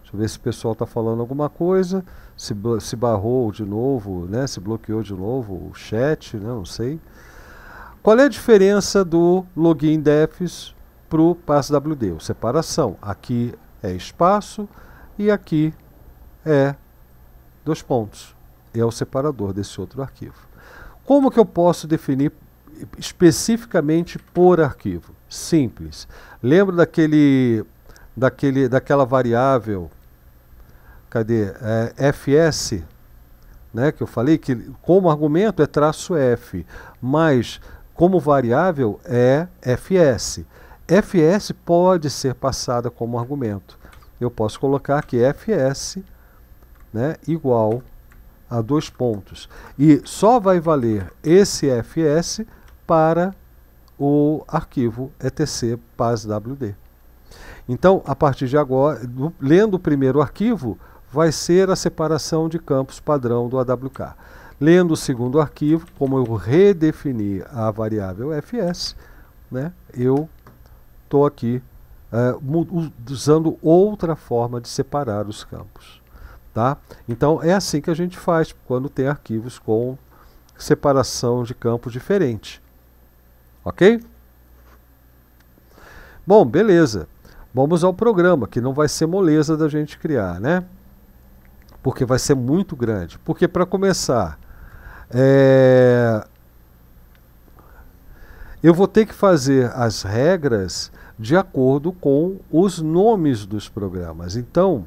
Deixa eu ver se o pessoal está falando alguma coisa, se, se barrou de novo, né? Se bloqueou de novo o chat, né? Não sei. Qual é a diferença do login defs para o PassWD? Separação. Aqui é espaço e aqui é, dois pontos. É o separador desse outro arquivo. Como que eu posso definir especificamente por arquivo? Simples. Lembra daquele, daquele, daquela variável, cadê? É, fs, né, que eu falei que como argumento é traço f, mas como variável é fs. fs pode ser passada como argumento. Eu posso colocar que fs né, igual a dois pontos. E só vai valer esse FS para o arquivo etc paswd. Então, a partir de agora, lendo o primeiro arquivo, vai ser a separação de campos padrão do AWK. Lendo o segundo arquivo, como eu redefini a variável fs, né, eu estou aqui uh, usando outra forma de separar os campos. Tá? Então é assim que a gente faz quando tem arquivos com separação de campos diferente. Ok? Bom, beleza. Vamos ao programa, que não vai ser moleza da gente criar, né? Porque vai ser muito grande. Porque, para começar, é... eu vou ter que fazer as regras de acordo com os nomes dos programas. Então,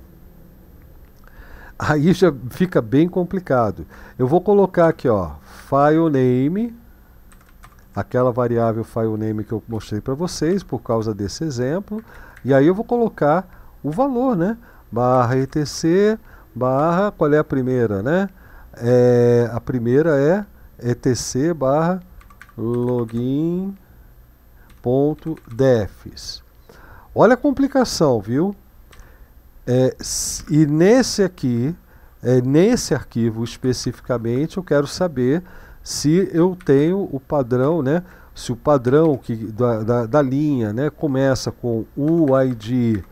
aí já fica bem complicado. Eu vou colocar aqui, ó, file name, aquela variável file name que eu mostrei para vocês por causa desse exemplo, e aí eu vou colocar o valor, né? Barra etc, barra, qual é a primeira, né? É, a primeira é etc barra login.defs. Olha a complicação, viu? É, e nesse aqui, é, nesse arquivo especificamente, eu quero saber se eu tenho o padrão, né? Se o padrão que, da, da, da linha né, começa com ID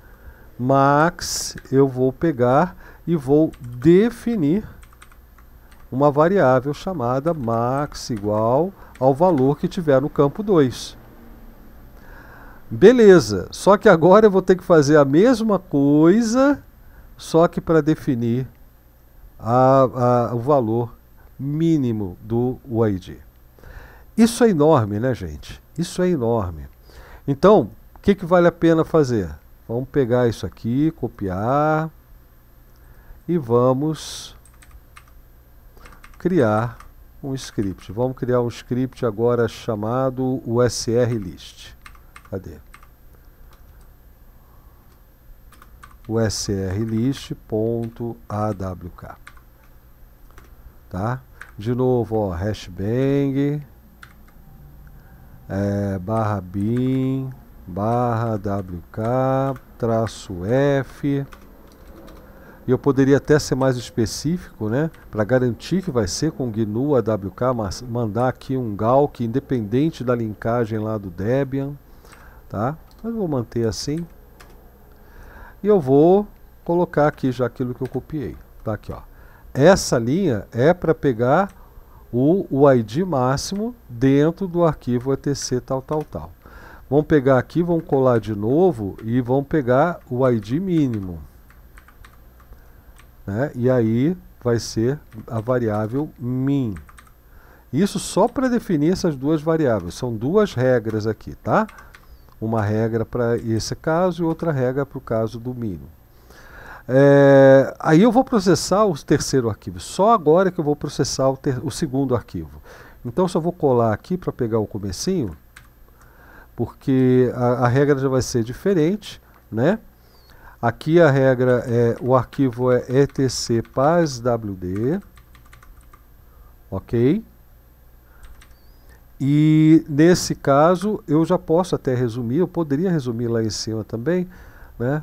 max, eu vou pegar e vou definir uma variável chamada max igual ao valor que tiver no campo 2. Beleza, só que agora eu vou ter que fazer a mesma coisa, só que para definir a, a, o valor mínimo do UID. Isso é enorme, né, gente? Isso é enorme. Então, o que, que vale a pena fazer? Vamos pegar isso aqui, copiar e vamos criar um script. Vamos criar um script agora chamado usrlist. Cadê? O srlist.awk. Tá? De novo, ó, hashbang é, barra bin barra wk traço f e eu poderia até ser mais específico, né? Para garantir que vai ser com GNU AWK, mas mandar aqui um gal que independente da linkagem lá do Debian, tá? Mas vou manter assim. E eu vou colocar aqui já aquilo que eu copiei. Tá aqui, ó. Essa linha é para pegar o, o ID máximo dentro do arquivo etc tal, tal, tal. Vão pegar aqui, vão colar de novo e vão pegar o ID mínimo. Né? E aí vai ser a variável min. Isso só para definir essas duas variáveis. São duas regras aqui, tá? uma regra para esse caso e outra regra para o caso do mínimo. É, aí eu vou processar o terceiro arquivo, só agora que eu vou processar o, ter, o segundo arquivo. Então só vou colar aqui para pegar o comecinho, porque a, a, regra já vai ser diferente, né? Aqui a regra é, o arquivo é etc.paz.wd, ok? E nesse caso, eu já posso até resumir, eu poderia resumir lá em cima também, né?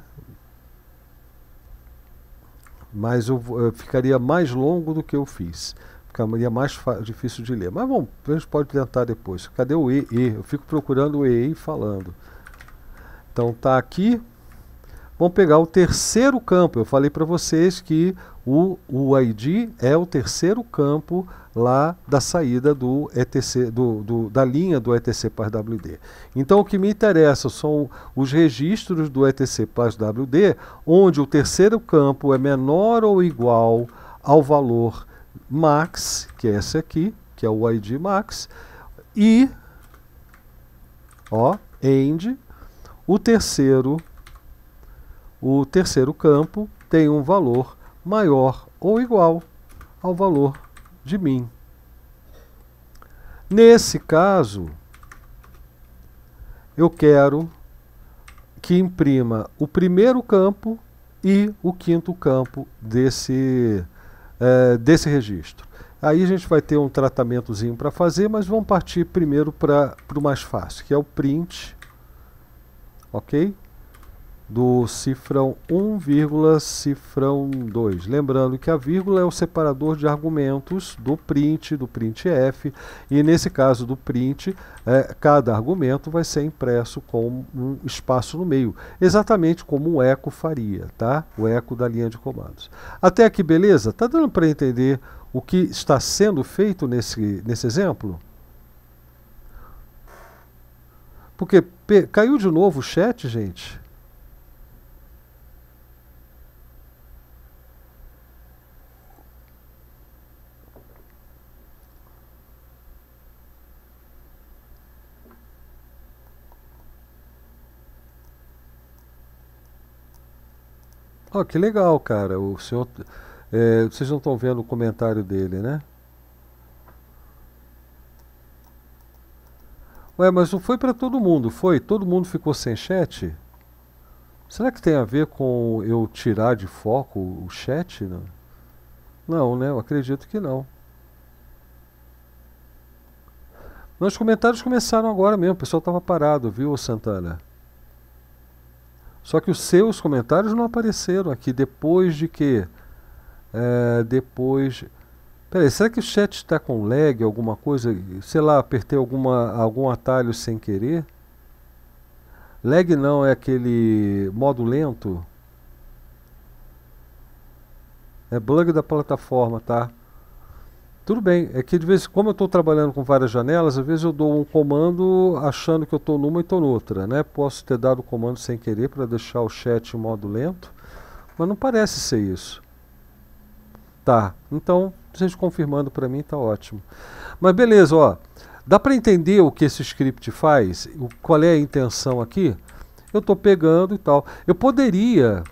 mas eu, eu ficaria mais longo do que eu fiz. Ficaria mais difícil de ler. Mas bom, a gente pode tentar depois. Cadê o E? e? Eu fico procurando o E e falando. Então tá aqui. Vamos pegar o terceiro campo. Eu falei para vocês que o, o ID é o terceiro campo lá da saída do ETC, do, do, da linha do ETC Paz WD. Então o que me interessa são os registros do ETC Paz WD, onde o terceiro campo é menor ou igual ao valor max, que é esse aqui, que é o ID max, e ó, end, o terceiro o terceiro campo tem um valor maior ou igual ao valor de mim. Nesse caso, eu quero que imprima o primeiro campo e o quinto campo desse, é, desse registro. Aí a gente vai ter um tratamentozinho para fazer, mas vamos partir primeiro para o mais fácil, que é o print. Ok? do cifrão 1, cifrão 2. Lembrando que a vírgula é o separador de argumentos do print, do printf, e nesse caso do print, é, cada argumento vai ser impresso com um espaço no meio, exatamente como um eco faria, tá? O eco da linha de comandos. Até aqui, beleza? Tá dando para entender o que está sendo feito nesse, nesse exemplo? Porque caiu de novo o chat, gente. Oh, que legal, cara. O senhor. é, vocês não estão vendo o comentário dele, né? Ué, mas não foi para todo mundo, foi? Todo mundo ficou sem chat? Será que tem a ver com eu tirar de foco o chat? Não, não né? Eu acredito que não. Mas os comentários começaram agora mesmo, o pessoal estava parado, viu, Santana? Só que os seus comentários não apareceram aqui depois de que. É, depois. Peraí, será que o chat está com lag, alguma coisa? Sei lá, apertei alguma, algum atalho sem querer? Lag não é aquele modo lento? É bug da plataforma, tá? Tudo bem, é que de vez como eu estou trabalhando com várias janelas, às vezes eu dou um comando achando que eu estou numa e estou noutra, né? Posso ter dado o comando sem querer para deixar o chat em modo lento, mas não parece ser isso. Tá, então, vocês confirmando para mim está ótimo. Mas beleza, ó, dá para entender o que esse script faz, o, qual é a intenção aqui? Eu estou pegando e tal. Eu poderia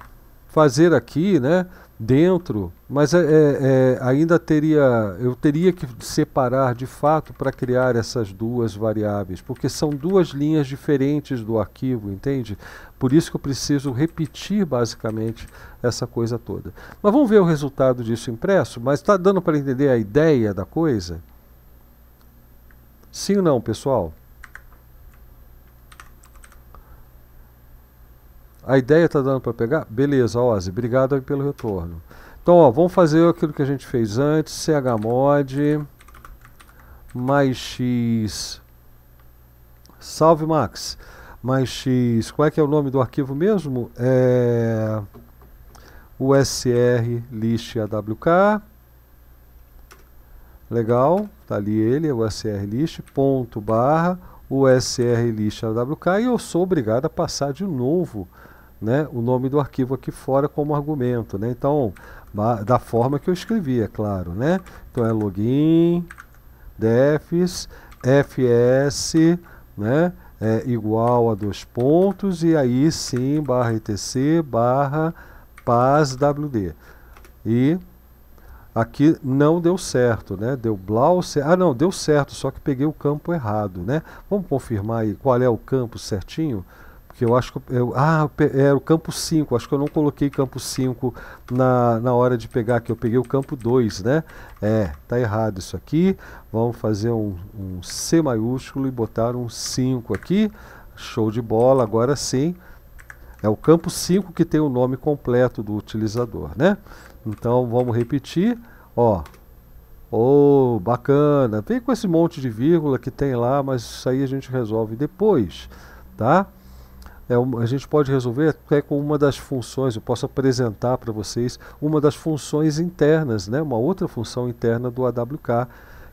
fazer aqui, né? dentro, mas é, é, é, ainda teria, eu teria que separar de fato para criar essas duas variáveis, porque são duas linhas diferentes do arquivo, entende? Por isso que eu preciso repetir basicamente essa coisa toda. Mas vamos ver o resultado disso impresso, mas está dando para entender a ideia da coisa? Sim ou não, pessoal? A ideia está dando para pegar? Beleza, Ozzy, obrigado pelo retorno. Então, ó, vamos fazer aquilo que a gente fez antes, chmod mais x, salve Max, mais x, qual é que é o nome do arquivo mesmo? É usr list awk, legal, tá ali ele, usr é list, ponto barra, usr list awk, e eu sou obrigado a passar de novo né, o nome do arquivo aqui fora como argumento. Né? Então, da forma que eu escrevi, é claro. Né? Então é login, defs, fs, né, é igual a dois pontos, e aí sim, barra etc, barra wd E aqui não deu certo, né? Deu blau, ah não, deu certo, só que peguei o campo errado, né? Vamos confirmar aí qual é o campo certinho? que eu acho que. Eu, ah, era é, o campo 5, acho que eu não coloquei campo 5 na, na hora de pegar aqui, eu peguei o campo 2, né? É, tá errado isso aqui. Vamos fazer um, um C maiúsculo e botar um 5 aqui. Show de bola, agora sim. É o campo 5 que tem o nome completo do utilizador, né? Então vamos repetir, ó. Oh, bacana. Vem com esse monte de vírgula que tem lá, mas isso aí a gente resolve depois, tá? É uma, a gente pode resolver até com uma das funções, eu posso apresentar para vocês uma das funções internas, né? uma outra função interna do AWK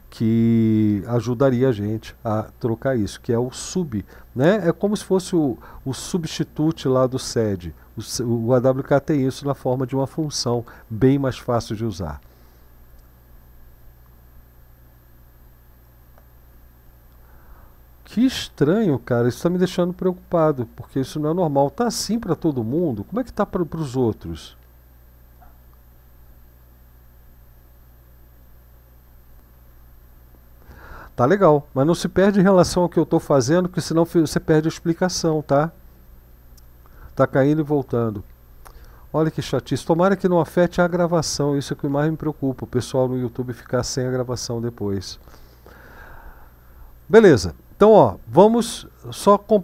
que ajudaria a gente a trocar isso, que é o sub. Né? É como se fosse o, o substitute lá do SED. O, o AWK tem isso na forma de uma função bem mais fácil de usar. Que estranho, cara. Isso está me deixando preocupado, porque isso não é normal. Tá assim para todo mundo? Como é que tá para os outros? Tá legal, mas não se perde em relação ao que eu estou fazendo, porque senão você perde a explicação, tá? Tá caindo e voltando. Olha que chatice. Tomara que não afete a gravação, isso é o que mais me preocupa. O pessoal no YouTube ficar sem a gravação depois. Beleza. Então, ó, vamos só com,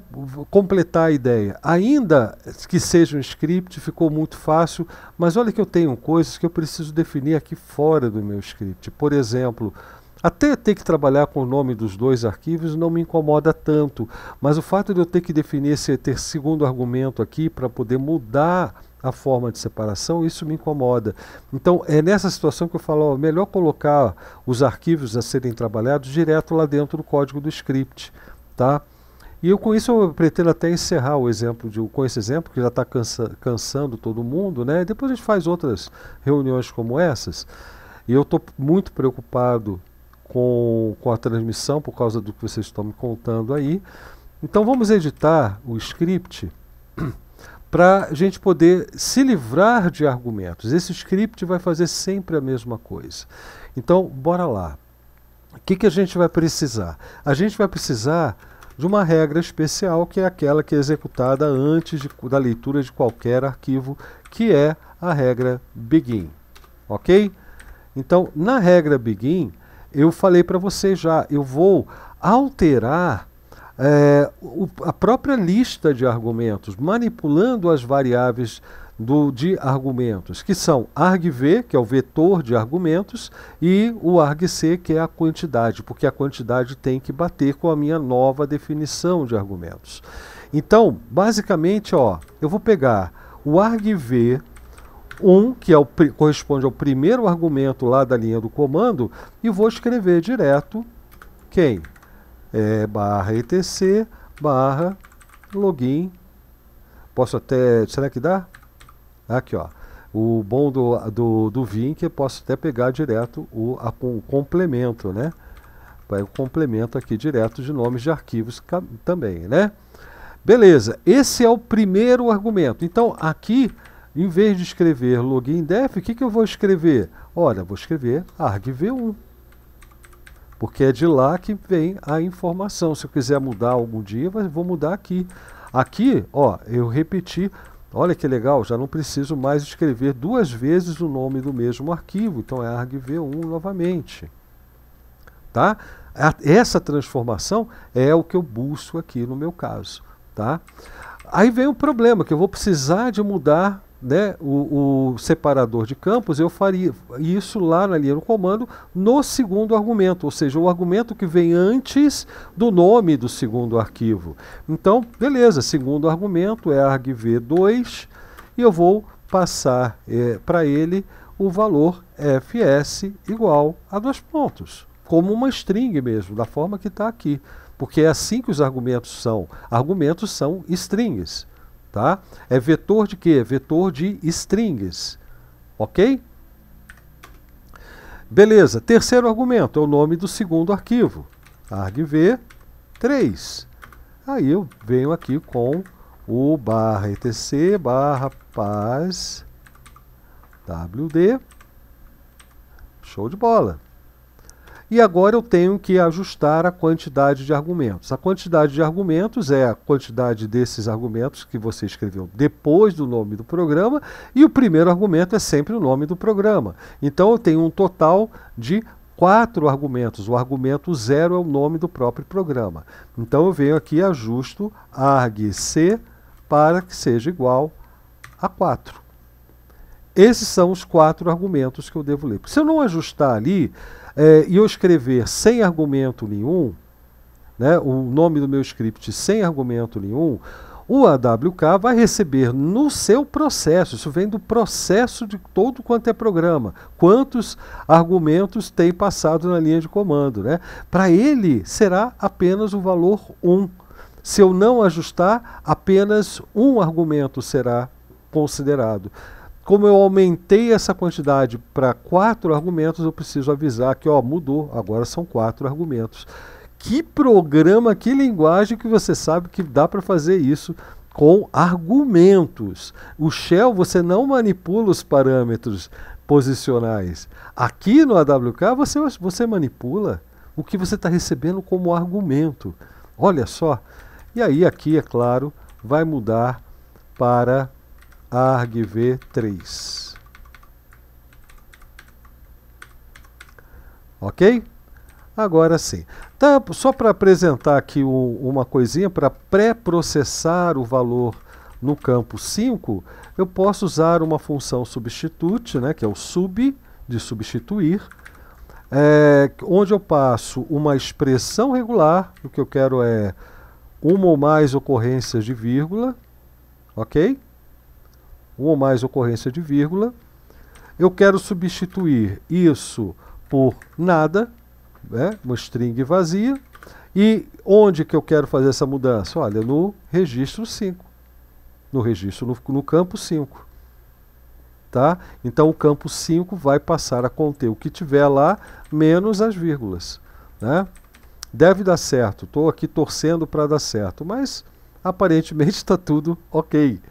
completar a ideia. Ainda que seja um script, ficou muito fácil, mas olha que eu tenho coisas que eu preciso definir aqui fora do meu script. Por exemplo, até ter que trabalhar com o nome dos dois arquivos não me incomoda tanto, mas o fato de eu ter que definir esse ter segundo argumento aqui para poder mudar a forma de separação, isso me incomoda. Então, é nessa situação que eu falo, ó, melhor colocar os arquivos a serem trabalhados direto lá dentro do código do script, tá? E eu com isso eu pretendo até encerrar o exemplo de, com esse exemplo, que já está cansa, cansando todo mundo, né? Depois a gente faz outras reuniões como essas. E eu estou muito preocupado com, com a transmissão, por causa do que vocês estão me contando aí. Então vamos editar o script para a gente poder se livrar de argumentos. Esse script vai fazer sempre a mesma coisa. Então, bora lá. O que, que a gente vai precisar? A gente vai precisar de uma regra especial que é aquela que é executada antes de, da leitura de qualquer arquivo, que é a regra begin, ok? Então, na regra begin, eu falei para vocês já, eu vou alterar é, o, a própria lista de argumentos, manipulando as variáveis do, de argumentos, que são argv, que é o vetor de argumentos, e o argc, que é a quantidade, porque a quantidade tem que bater com a minha nova definição de argumentos. Então, basicamente, ó, eu vou pegar o argv 1, que é o, corresponde ao primeiro argumento lá da linha do comando, e vou escrever direto quem? é, barra etc barra login. Posso até. Será que dá? Aqui ó. O bom do, do, do Vink, eu posso até pegar direto o, a, o complemento, né? Vai o complemento aqui direto de nomes de arquivos também, né? Beleza, esse é o primeiro argumento. Então aqui, em vez de escrever login def, o que, que eu vou escrever? Olha, vou escrever argv1 porque é de lá que vem a informação. Se eu quiser mudar algum dia, vou mudar aqui. Aqui, ó, eu repeti. Olha que legal, já não preciso mais escrever duas vezes o nome do mesmo arquivo, então é argv1 novamente. Tá? Essa transformação é o que eu busco aqui no meu caso, tá? Aí vem o problema que eu vou precisar de mudar né, o, o, separador de campos, eu faria isso lá na linha do comando no segundo argumento, ou seja, o argumento que vem antes do nome do segundo arquivo. Então, beleza, segundo argumento é argv2 e eu vou passar é, para ele o valor fs igual a dois pontos, como uma string mesmo, da forma que está aqui, porque é assim que os argumentos são. Argumentos são strings. Tá? É vetor de quê? Vetor de strings. Ok? Beleza. Terceiro argumento é o nome do segundo arquivo. argv3. Aí eu venho aqui com o barra etc barra paz wd. Show de bola. E agora eu tenho que ajustar a quantidade de argumentos. A quantidade de argumentos é a quantidade desses argumentos que você escreveu depois do nome do programa, e o primeiro argumento é sempre o nome do programa. Então eu tenho um total de quatro argumentos. O argumento zero é o nome do próprio programa. Então eu venho aqui e ajusto argc para que seja igual a 4. Esses são os quatro argumentos que eu devo ler. Porque se eu não ajustar ali, é, e eu escrever sem argumento nenhum, né, o nome do meu script sem argumento nenhum, o AWK vai receber no seu processo, isso vem do processo de todo quanto é programa, quantos argumentos tem passado na linha de comando. Né? Para ele será apenas o valor 1. Se eu não ajustar, apenas um argumento será considerado como eu aumentei essa quantidade para quatro argumentos, eu preciso avisar que ó, mudou, agora são quatro argumentos. Que programa, que linguagem que você sabe que dá para fazer isso com argumentos. O Shell você não manipula os parâmetros posicionais. Aqui no AWK você, você manipula o que você está recebendo como argumento. Olha só. E aí aqui, é claro, vai mudar para argv3. Ok? Agora sim. Tá, só para apresentar aqui o, uma coisinha para pré-processar o valor no campo 5, eu posso usar uma função substitute, né, que é o sub, de substituir, é, onde eu passo uma expressão regular, o que eu quero é uma ou mais ocorrências de vírgula, ok? uma ou mais ocorrência de vírgula. Eu quero substituir isso por nada, né, uma string vazia. E onde que eu quero fazer essa mudança? Olha, no registro 5. No registro, no, no campo 5. Tá? Então o campo 5 vai passar a conter o que tiver lá, menos as vírgulas. Né? Deve dar certo, estou aqui torcendo para dar certo, mas aparentemente está tudo ok.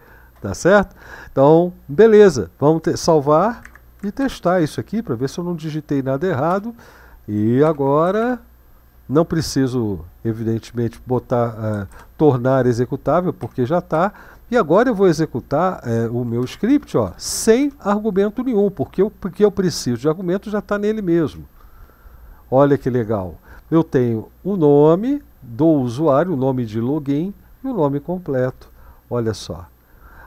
Tá certo? Então, beleza. Vamos te, salvar e testar isso aqui para ver se eu não digitei nada errado. E agora não preciso, evidentemente, botar, uh, tornar executável, porque já está. E agora eu vou executar uh, o meu script ó, sem argumento nenhum, porque o que eu preciso de argumento já está nele mesmo. Olha que legal. Eu tenho o nome do usuário, o nome de login e o nome completo. Olha só.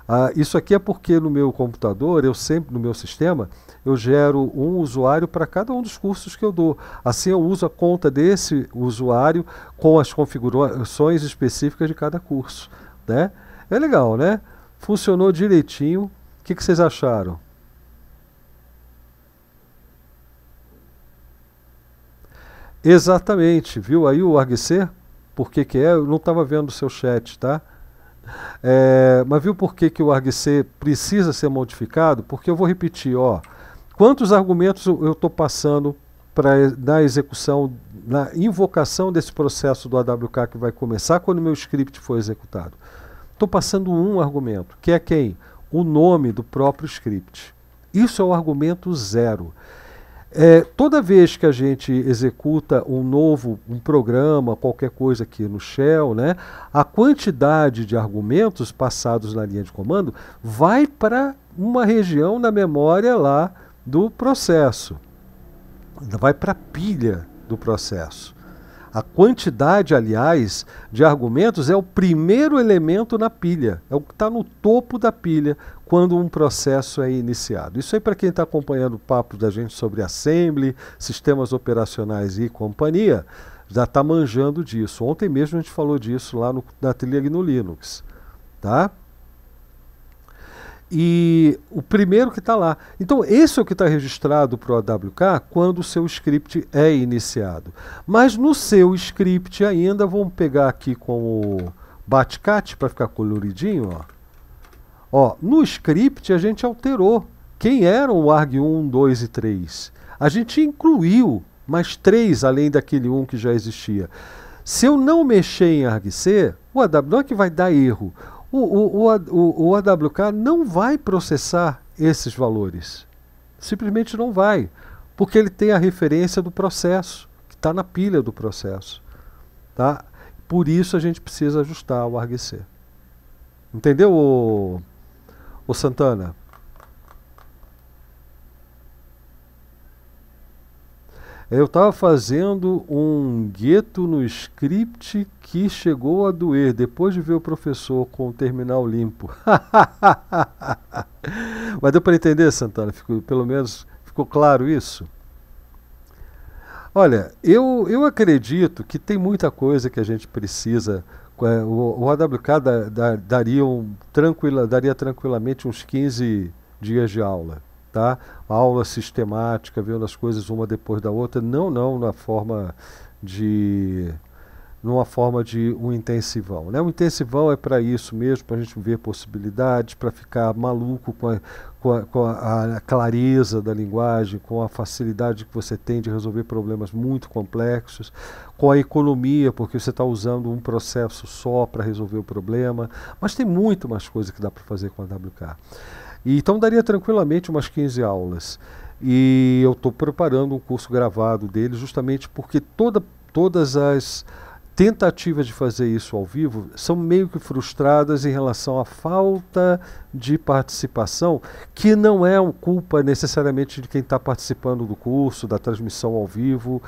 Ah, isso aqui é porque no meu computador, eu sempre, no meu sistema, eu gero um usuário para cada um dos cursos que eu dou. Assim eu uso a conta desse usuário com as configurações específicas de cada curso. Né? É legal, né? Funcionou direitinho. O que, que vocês acharam? Exatamente, viu aí o ArgC? Por que, que é? Eu não estava vendo o seu chat, tá? É, mas viu por que, que o ArgC precisa ser modificado? Porque eu vou repetir, ó, quantos argumentos eu estou passando para na execução, na invocação desse processo do AWK que vai começar quando o meu script for executado? Estou passando um argumento, que é quem? O nome do próprio script. Isso é o argumento zero. É, toda vez que a gente executa um novo um programa, qualquer coisa aqui no Shell, né, a quantidade de argumentos passados na linha de comando vai para uma região na memória lá do processo, vai para a pilha do processo. A quantidade, aliás, de argumentos é o primeiro elemento na pilha, é o que está no topo da pilha quando um processo é iniciado. Isso aí para quem está acompanhando o papo da gente sobre assembly, sistemas operacionais e companhia, já está manjando disso. Ontem mesmo a gente falou disso lá no, na trilha no Linux, tá? E o primeiro que está lá. Então, esse é o que está registrado para o AWK quando o seu script é iniciado. Mas no seu script ainda, vamos pegar aqui com o Batcat para ficar coloridinho, ó. Ó, no script a gente alterou quem eram o arg 1, 2 e 3. A gente incluiu mais três além daquele um que já existia. Se eu não mexer em argc, o AW não é que vai dar erro. O, o, o, o, AWK não vai processar esses valores. Simplesmente não vai. Porque ele tem a referência do processo, que está na pilha do processo. Tá? Por isso a gente precisa ajustar o argc. Entendeu? Ô Santana, eu estava fazendo um gueto no script que chegou a doer depois de ver o professor com o terminal limpo. Mas deu para entender, Santana? Ficou, pelo menos ficou claro isso? Olha, eu, eu acredito que tem muita coisa que a gente precisa é, o, o AWK da, da, daria, um, tranquila, daria tranquilamente uns 15 dias de aula. Tá? Aula sistemática, vendo as coisas uma depois da outra, não, não na forma de numa forma de um intensivão. Né? O intensivão é para isso mesmo, para a gente ver possibilidades, para ficar maluco com, a, com, a, com a, a, clareza da linguagem, com a facilidade que você tem de resolver problemas muito complexos, com a economia, porque você está usando um processo só para resolver o problema. Mas tem muito mais coisa que dá para fazer com a WK. E, então daria tranquilamente umas 15 aulas. E eu estou preparando um curso gravado dele justamente porque toda, todas as tentativas de fazer isso ao vivo são meio que frustradas em relação à falta de participação, que não é culpa necessariamente de quem está participando do curso, da transmissão ao vivo.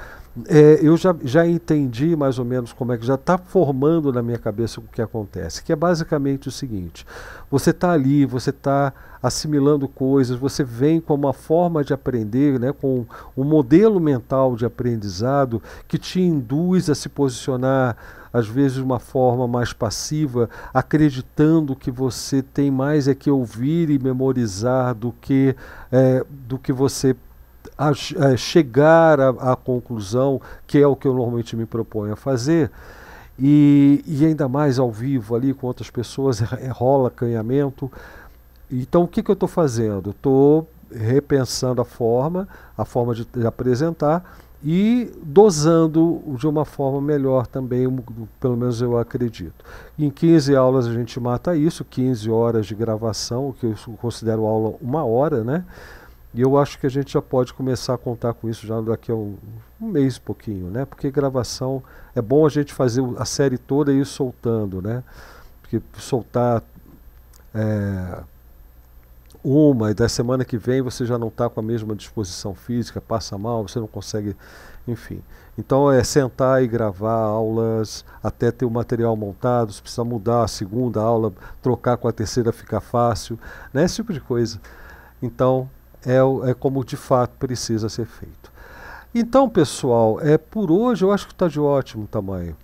É, eu já, já entendi mais ou menos como é que já está formando na minha cabeça o que acontece, que é basicamente o seguinte: você está ali, você está assimilando coisas, você vem com uma forma de aprender, né, com um modelo mental de aprendizado que te induz a se posicionar às vezes de uma forma mais passiva, acreditando que você tem mais é que ouvir e memorizar do que é, do que você a, a é, chegar à conclusão, que é o que eu normalmente me proponho a fazer. E, e ainda mais ao vivo ali com outras pessoas, é, rola canhamento. Então, o que, que eu estou fazendo? Estou repensando a forma, a forma de, de, apresentar e dosando de uma forma melhor também, pelo menos eu acredito. Em 15 aulas a gente mata isso, 15 horas de gravação, o que eu considero aula uma hora, né? E eu acho que a gente já pode começar a contar com isso já daqui a um, um mês pouquinho, né? Porque gravação é bom a gente fazer a série toda e ir soltando, né? Porque soltar é, uma e da semana que vem você já não está com a mesma disposição física, passa mal, você não consegue, enfim. Então é sentar e gravar aulas até ter o material montado, se precisar mudar a segunda aula, trocar com a terceira fica fácil, né? esse tipo de coisa. Então é, é como de fato precisa ser feito. Então, pessoal, é por hoje eu acho que está de ótimo tamanho.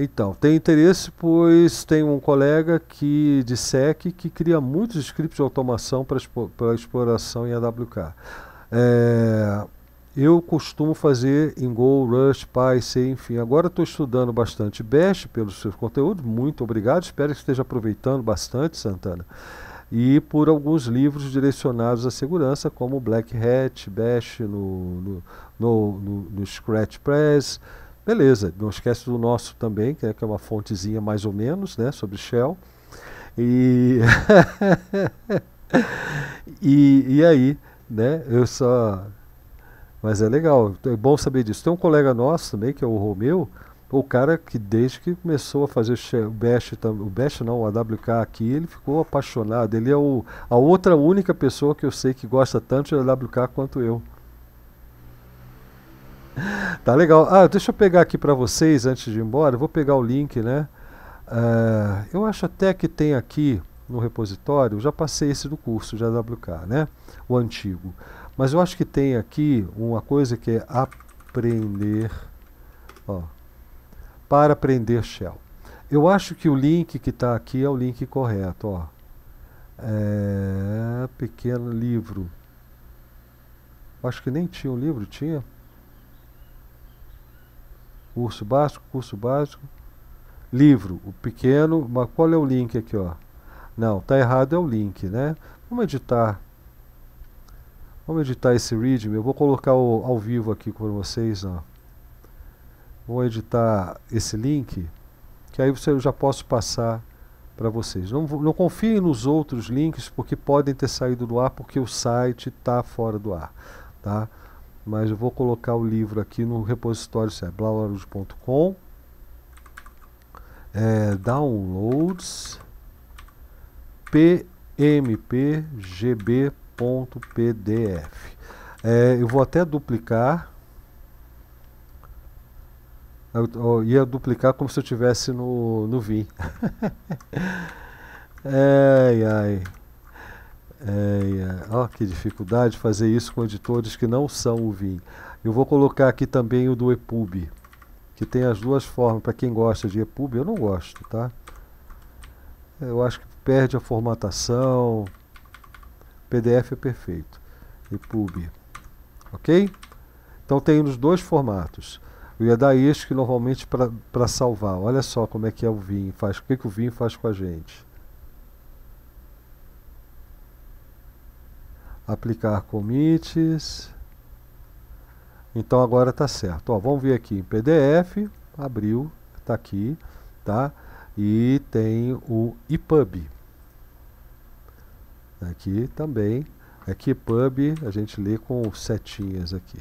Então, tem interesse, pois tem um colega que de SEC que cria muitos scripts de automação para exploração em AWK. É, eu costumo fazer em Go, Rust, Python, enfim. Agora estou estudando bastante Bash pelos seus conteúdos. Muito obrigado. Espero que esteja aproveitando bastante, Santana. E por alguns livros direcionados à segurança, como Black Hat, Bash no, no, no, no, no Scratch Press. Beleza, não esquece do nosso também, é, que é uma fontezinha mais ou menos, né, sobre Shell. E, e, e, aí, né, eu só... Mas é legal, é bom saber disso. Tem um colega nosso também, que é o Romeu, o cara que desde que começou a fazer o Bash, o Bash não, o AWK aqui, ele ficou apaixonado. Ele é o, a outra única pessoa que eu sei que gosta tanto de AWK quanto eu. tá legal. Ah, deixa eu pegar aqui para vocês antes de ir embora. Vou pegar o link, né? Uh, eu acho até que tem aqui no repositório, já passei esse do curso de AWK, né? O antigo. Mas eu acho que tem aqui uma coisa que é aprender, ó, para aprender Shell. Eu acho que o link que está aqui é o link correto, ó. É, pequeno livro. Acho que nem tinha um livro, tinha? curso básico, curso básico. Livro, o pequeno, mas qual é o link aqui, ó? Não, tá errado é o link, né? Vamos editar. Vamos editar esse readme, eu vou colocar o, ao vivo aqui com vocês, ó. Vou editar esse link, que aí eu já posso passar para vocês. Não, não confiem nos outros links, porque podem ter saído do ar, porque o site está fora do ar, tá? mas eu vou colocar o livro aqui no repositório se é blauarus.com é, downloads pmpgb.pdf é, eu vou até duplicar eu, eu ia duplicar como se eu tivesse no, no Vim ai ai é, ó, é. ah, que dificuldade fazer isso com editores que não são o Vim. Eu vou colocar aqui também o do EPUB, que tem as duas formas. Para quem gosta de EPUB, eu não gosto, tá? Eu acho que perde a formatação. PDF é perfeito. EPUB. Ok? Então tem os dois formatos. Eu ia dar isso que normalmente para salvar. Olha só como é que é o Vim. Faz, o que, que o Vim faz com a gente. aplicar commits. Então agora está certo. Ó, vamos ver aqui em PDF, abriu, está aqui, tá? E tem o EPUB. Aqui também. Aqui é EPUB a gente lê com setinhas aqui.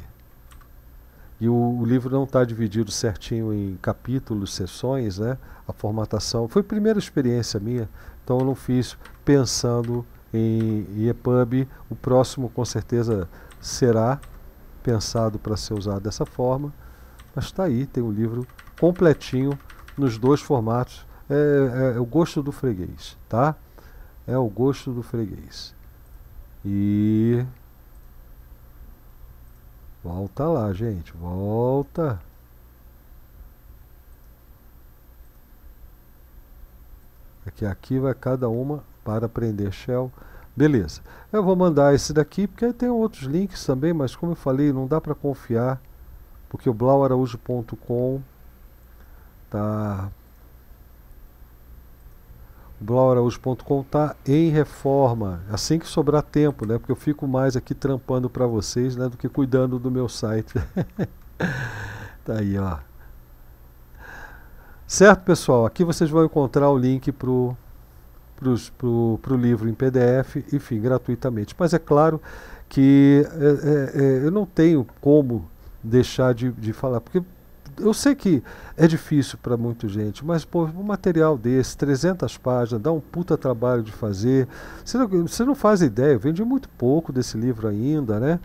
E o, o livro não está dividido certinho em capítulos, sessões, né? A formatação. Foi a primeira experiência minha, então eu não fiz pensando em EPUB. O próximo, com certeza, será pensado para ser usado dessa forma. Mas está aí, tem o um livro completinho nos dois formatos. É, é, é, o gosto do freguês, tá? É o gosto do freguês. E. Volta lá, gente, volta. É que aqui vai cada uma para aprender Shell. Beleza. Eu vou mandar esse daqui, porque aí tem outros links também, mas como eu falei, não dá para confiar, porque o blauaraújo.com tá blauaraújo.com tá em reforma, assim que sobrar tempo, né? Porque eu fico mais aqui trampando para vocês, né, do que cuidando do meu site. tá aí, ó. Certo, pessoal? Aqui vocês vão encontrar o link pro para o pro, livro em PDF, enfim, gratuitamente. Mas é claro que é, é, é, eu não tenho como deixar de, de falar, porque eu sei que é difícil para muita gente, mas pô, um material desse, 300 páginas, dá um puta trabalho de fazer. Você não, você não faz ideia, eu vendi muito pouco desse livro ainda, né?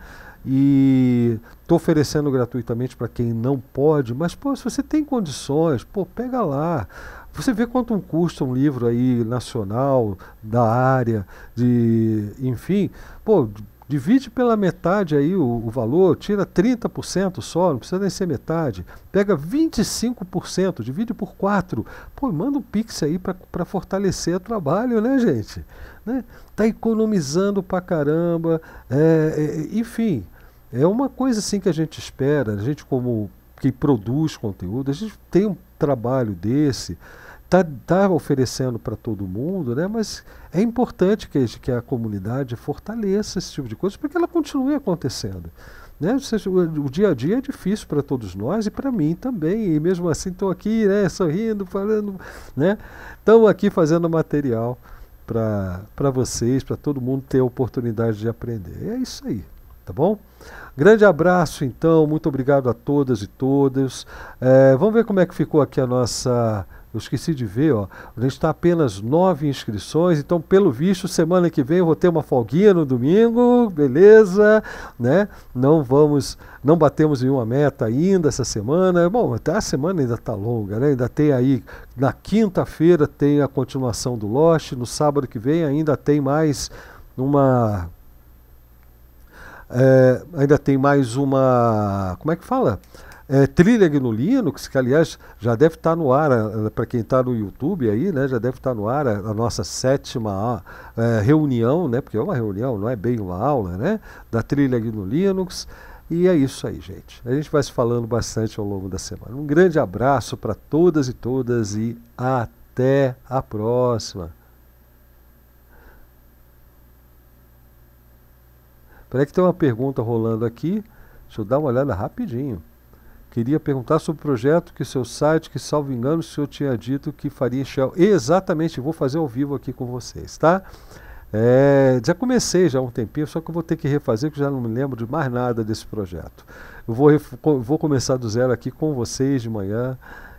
E estou oferecendo gratuitamente para quem não pode, mas pô, se você tem condições, pô, pega lá. Você vê quanto custa um livro aí nacional, da área, de. enfim, pô, divide pela metade aí o, o valor, tira 30% só, não precisa nem ser metade, pega 25%, divide por 4, pô, manda um pix aí para fortalecer o trabalho, né, gente? Né? Tá economizando pra caramba, é, é, é, enfim, é uma coisa assim que a gente espera, a gente como que produz conteúdo, a gente tem um trabalho desse, está tá oferecendo para todo mundo, né? mas é importante que, que a comunidade fortaleça esse tipo de coisa para que ela continue acontecendo. Né? O, o dia a dia é difícil para todos nós e para mim também. E mesmo assim estou aqui né, sorrindo, falando. Né? aqui fazendo material para vocês, para todo mundo ter a oportunidade de aprender. É isso aí, tá bom? Grande abraço, então. Muito obrigado a todas e todos. É, vamos ver como é que ficou aqui a nossa eu esqueci de ver, ó. A gente está apenas nove inscrições, então, pelo visto, semana que vem eu vou ter uma folguinha no domingo, beleza, né? Não vamos, não batemos nenhuma meta ainda essa semana. Bom, até a semana ainda está longa, né? Ainda tem aí, na quinta-feira tem a continuação do Lost, no sábado que vem ainda tem mais uma. É, ainda tem mais uma. Como é que fala? é, Trilhag no Linux, que aliás já deve estar tá no ar, eh, para quem está no YouTube aí, né, já deve estar tá no ar a, a nossa sétima a, eh, reunião, né, porque é uma reunião, não é bem uma aula, né, da Trilha no Linux. E é isso aí, gente. A gente vai se falando bastante ao longo da semana. Um grande abraço para todas e todas e até a próxima. Peraí que tem uma pergunta rolando aqui. Deixa eu dar uma olhada rapidinho. Queria perguntar sobre o projeto que o seu site, que salvo engano, o senhor tinha dito que faria em Shell. Exatamente, vou fazer ao vivo aqui com vocês, tá? É, já comecei já há um tempinho, só que eu vou ter que refazer, que já não me lembro de mais nada desse projeto. Eu vou, vou começar do zero aqui com vocês de manhã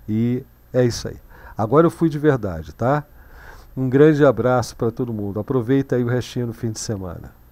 e é isso aí. Agora eu fui de verdade, tá? Um grande abraço para todo mundo. Aproveita aí o restinho do fim de semana.